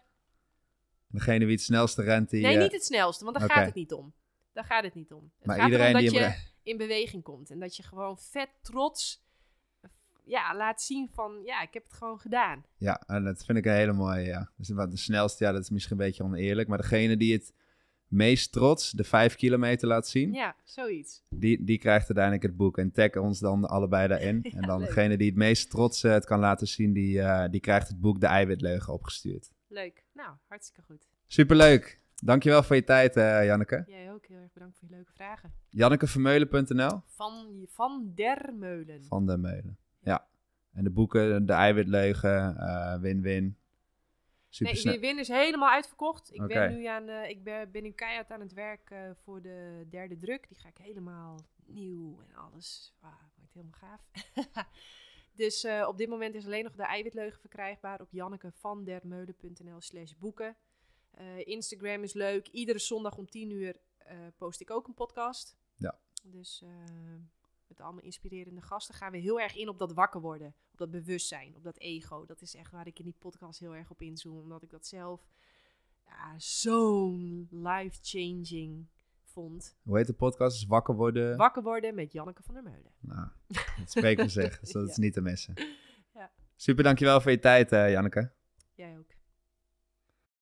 A: Degene wie het snelste rent, die... Nee, eh, niet het snelste, want daar gaat het
B: niet om. Daar gaat het niet om. Het maar gaat iedereen erom dat die je in beweging komt. En dat je gewoon vet trots ja, laat zien van ja, ik heb het gewoon gedaan.
A: Ja, en dat vind ik een hele mooie. Ja. Dus de snelste, ja, dat is misschien een beetje oneerlijk. Maar degene die het meest trots de vijf kilometer laat zien. Ja, zoiets. Die, die krijgt uiteindelijk het boek. En tag ons dan allebei daarin. *laughs* en dan degene die het meest trots eh, het kan laten zien, die, eh, die krijgt het boek De Eiwitleugen opgestuurd.
B: Leuk. Nou, hartstikke goed.
A: Superleuk. Dankjewel voor je tijd, eh, Janneke.
B: Jij ook heel erg bedankt voor je leuke vragen.
A: Jannekevermeulen.nl
B: Van, van der Meulen.
A: Van der Meulen. En de boeken, de eiwitleugen, eh, win-win. Super nee, die
B: win is helemaal uitverkocht. Ik ben nu aan, uh, ik ben, ben keihard aan het werk eh, voor de derde druk. Die ga ik helemaal nieuw en alles. Wow, helemaal gaaf. *laughs* dus op dit moment is alleen nog de eiwitleugen verkrijgbaar op jannekevandermeulen.nl slash boeken. Instagram is leuk. Iedere zondag om tien uur post ik ook een podcast. Ja. Dus met allemaal inspirerende gasten, gaan we heel erg in op dat wakker worden. Op dat bewustzijn, op dat ego. Dat is echt waar ik in die podcast heel erg op inzoom. Omdat ik dat zelf ja, zo'n life-changing vond.
A: Hoe heet de podcast? Is dus wakker worden?
B: Wakker worden met Janneke van der Meulen. Nou, dat spreekt me zeg.
A: Dus dat *laughs* is niet te missen. Ja. Super, dankjewel voor je tijd, uh, Janneke.
B: Jij ook.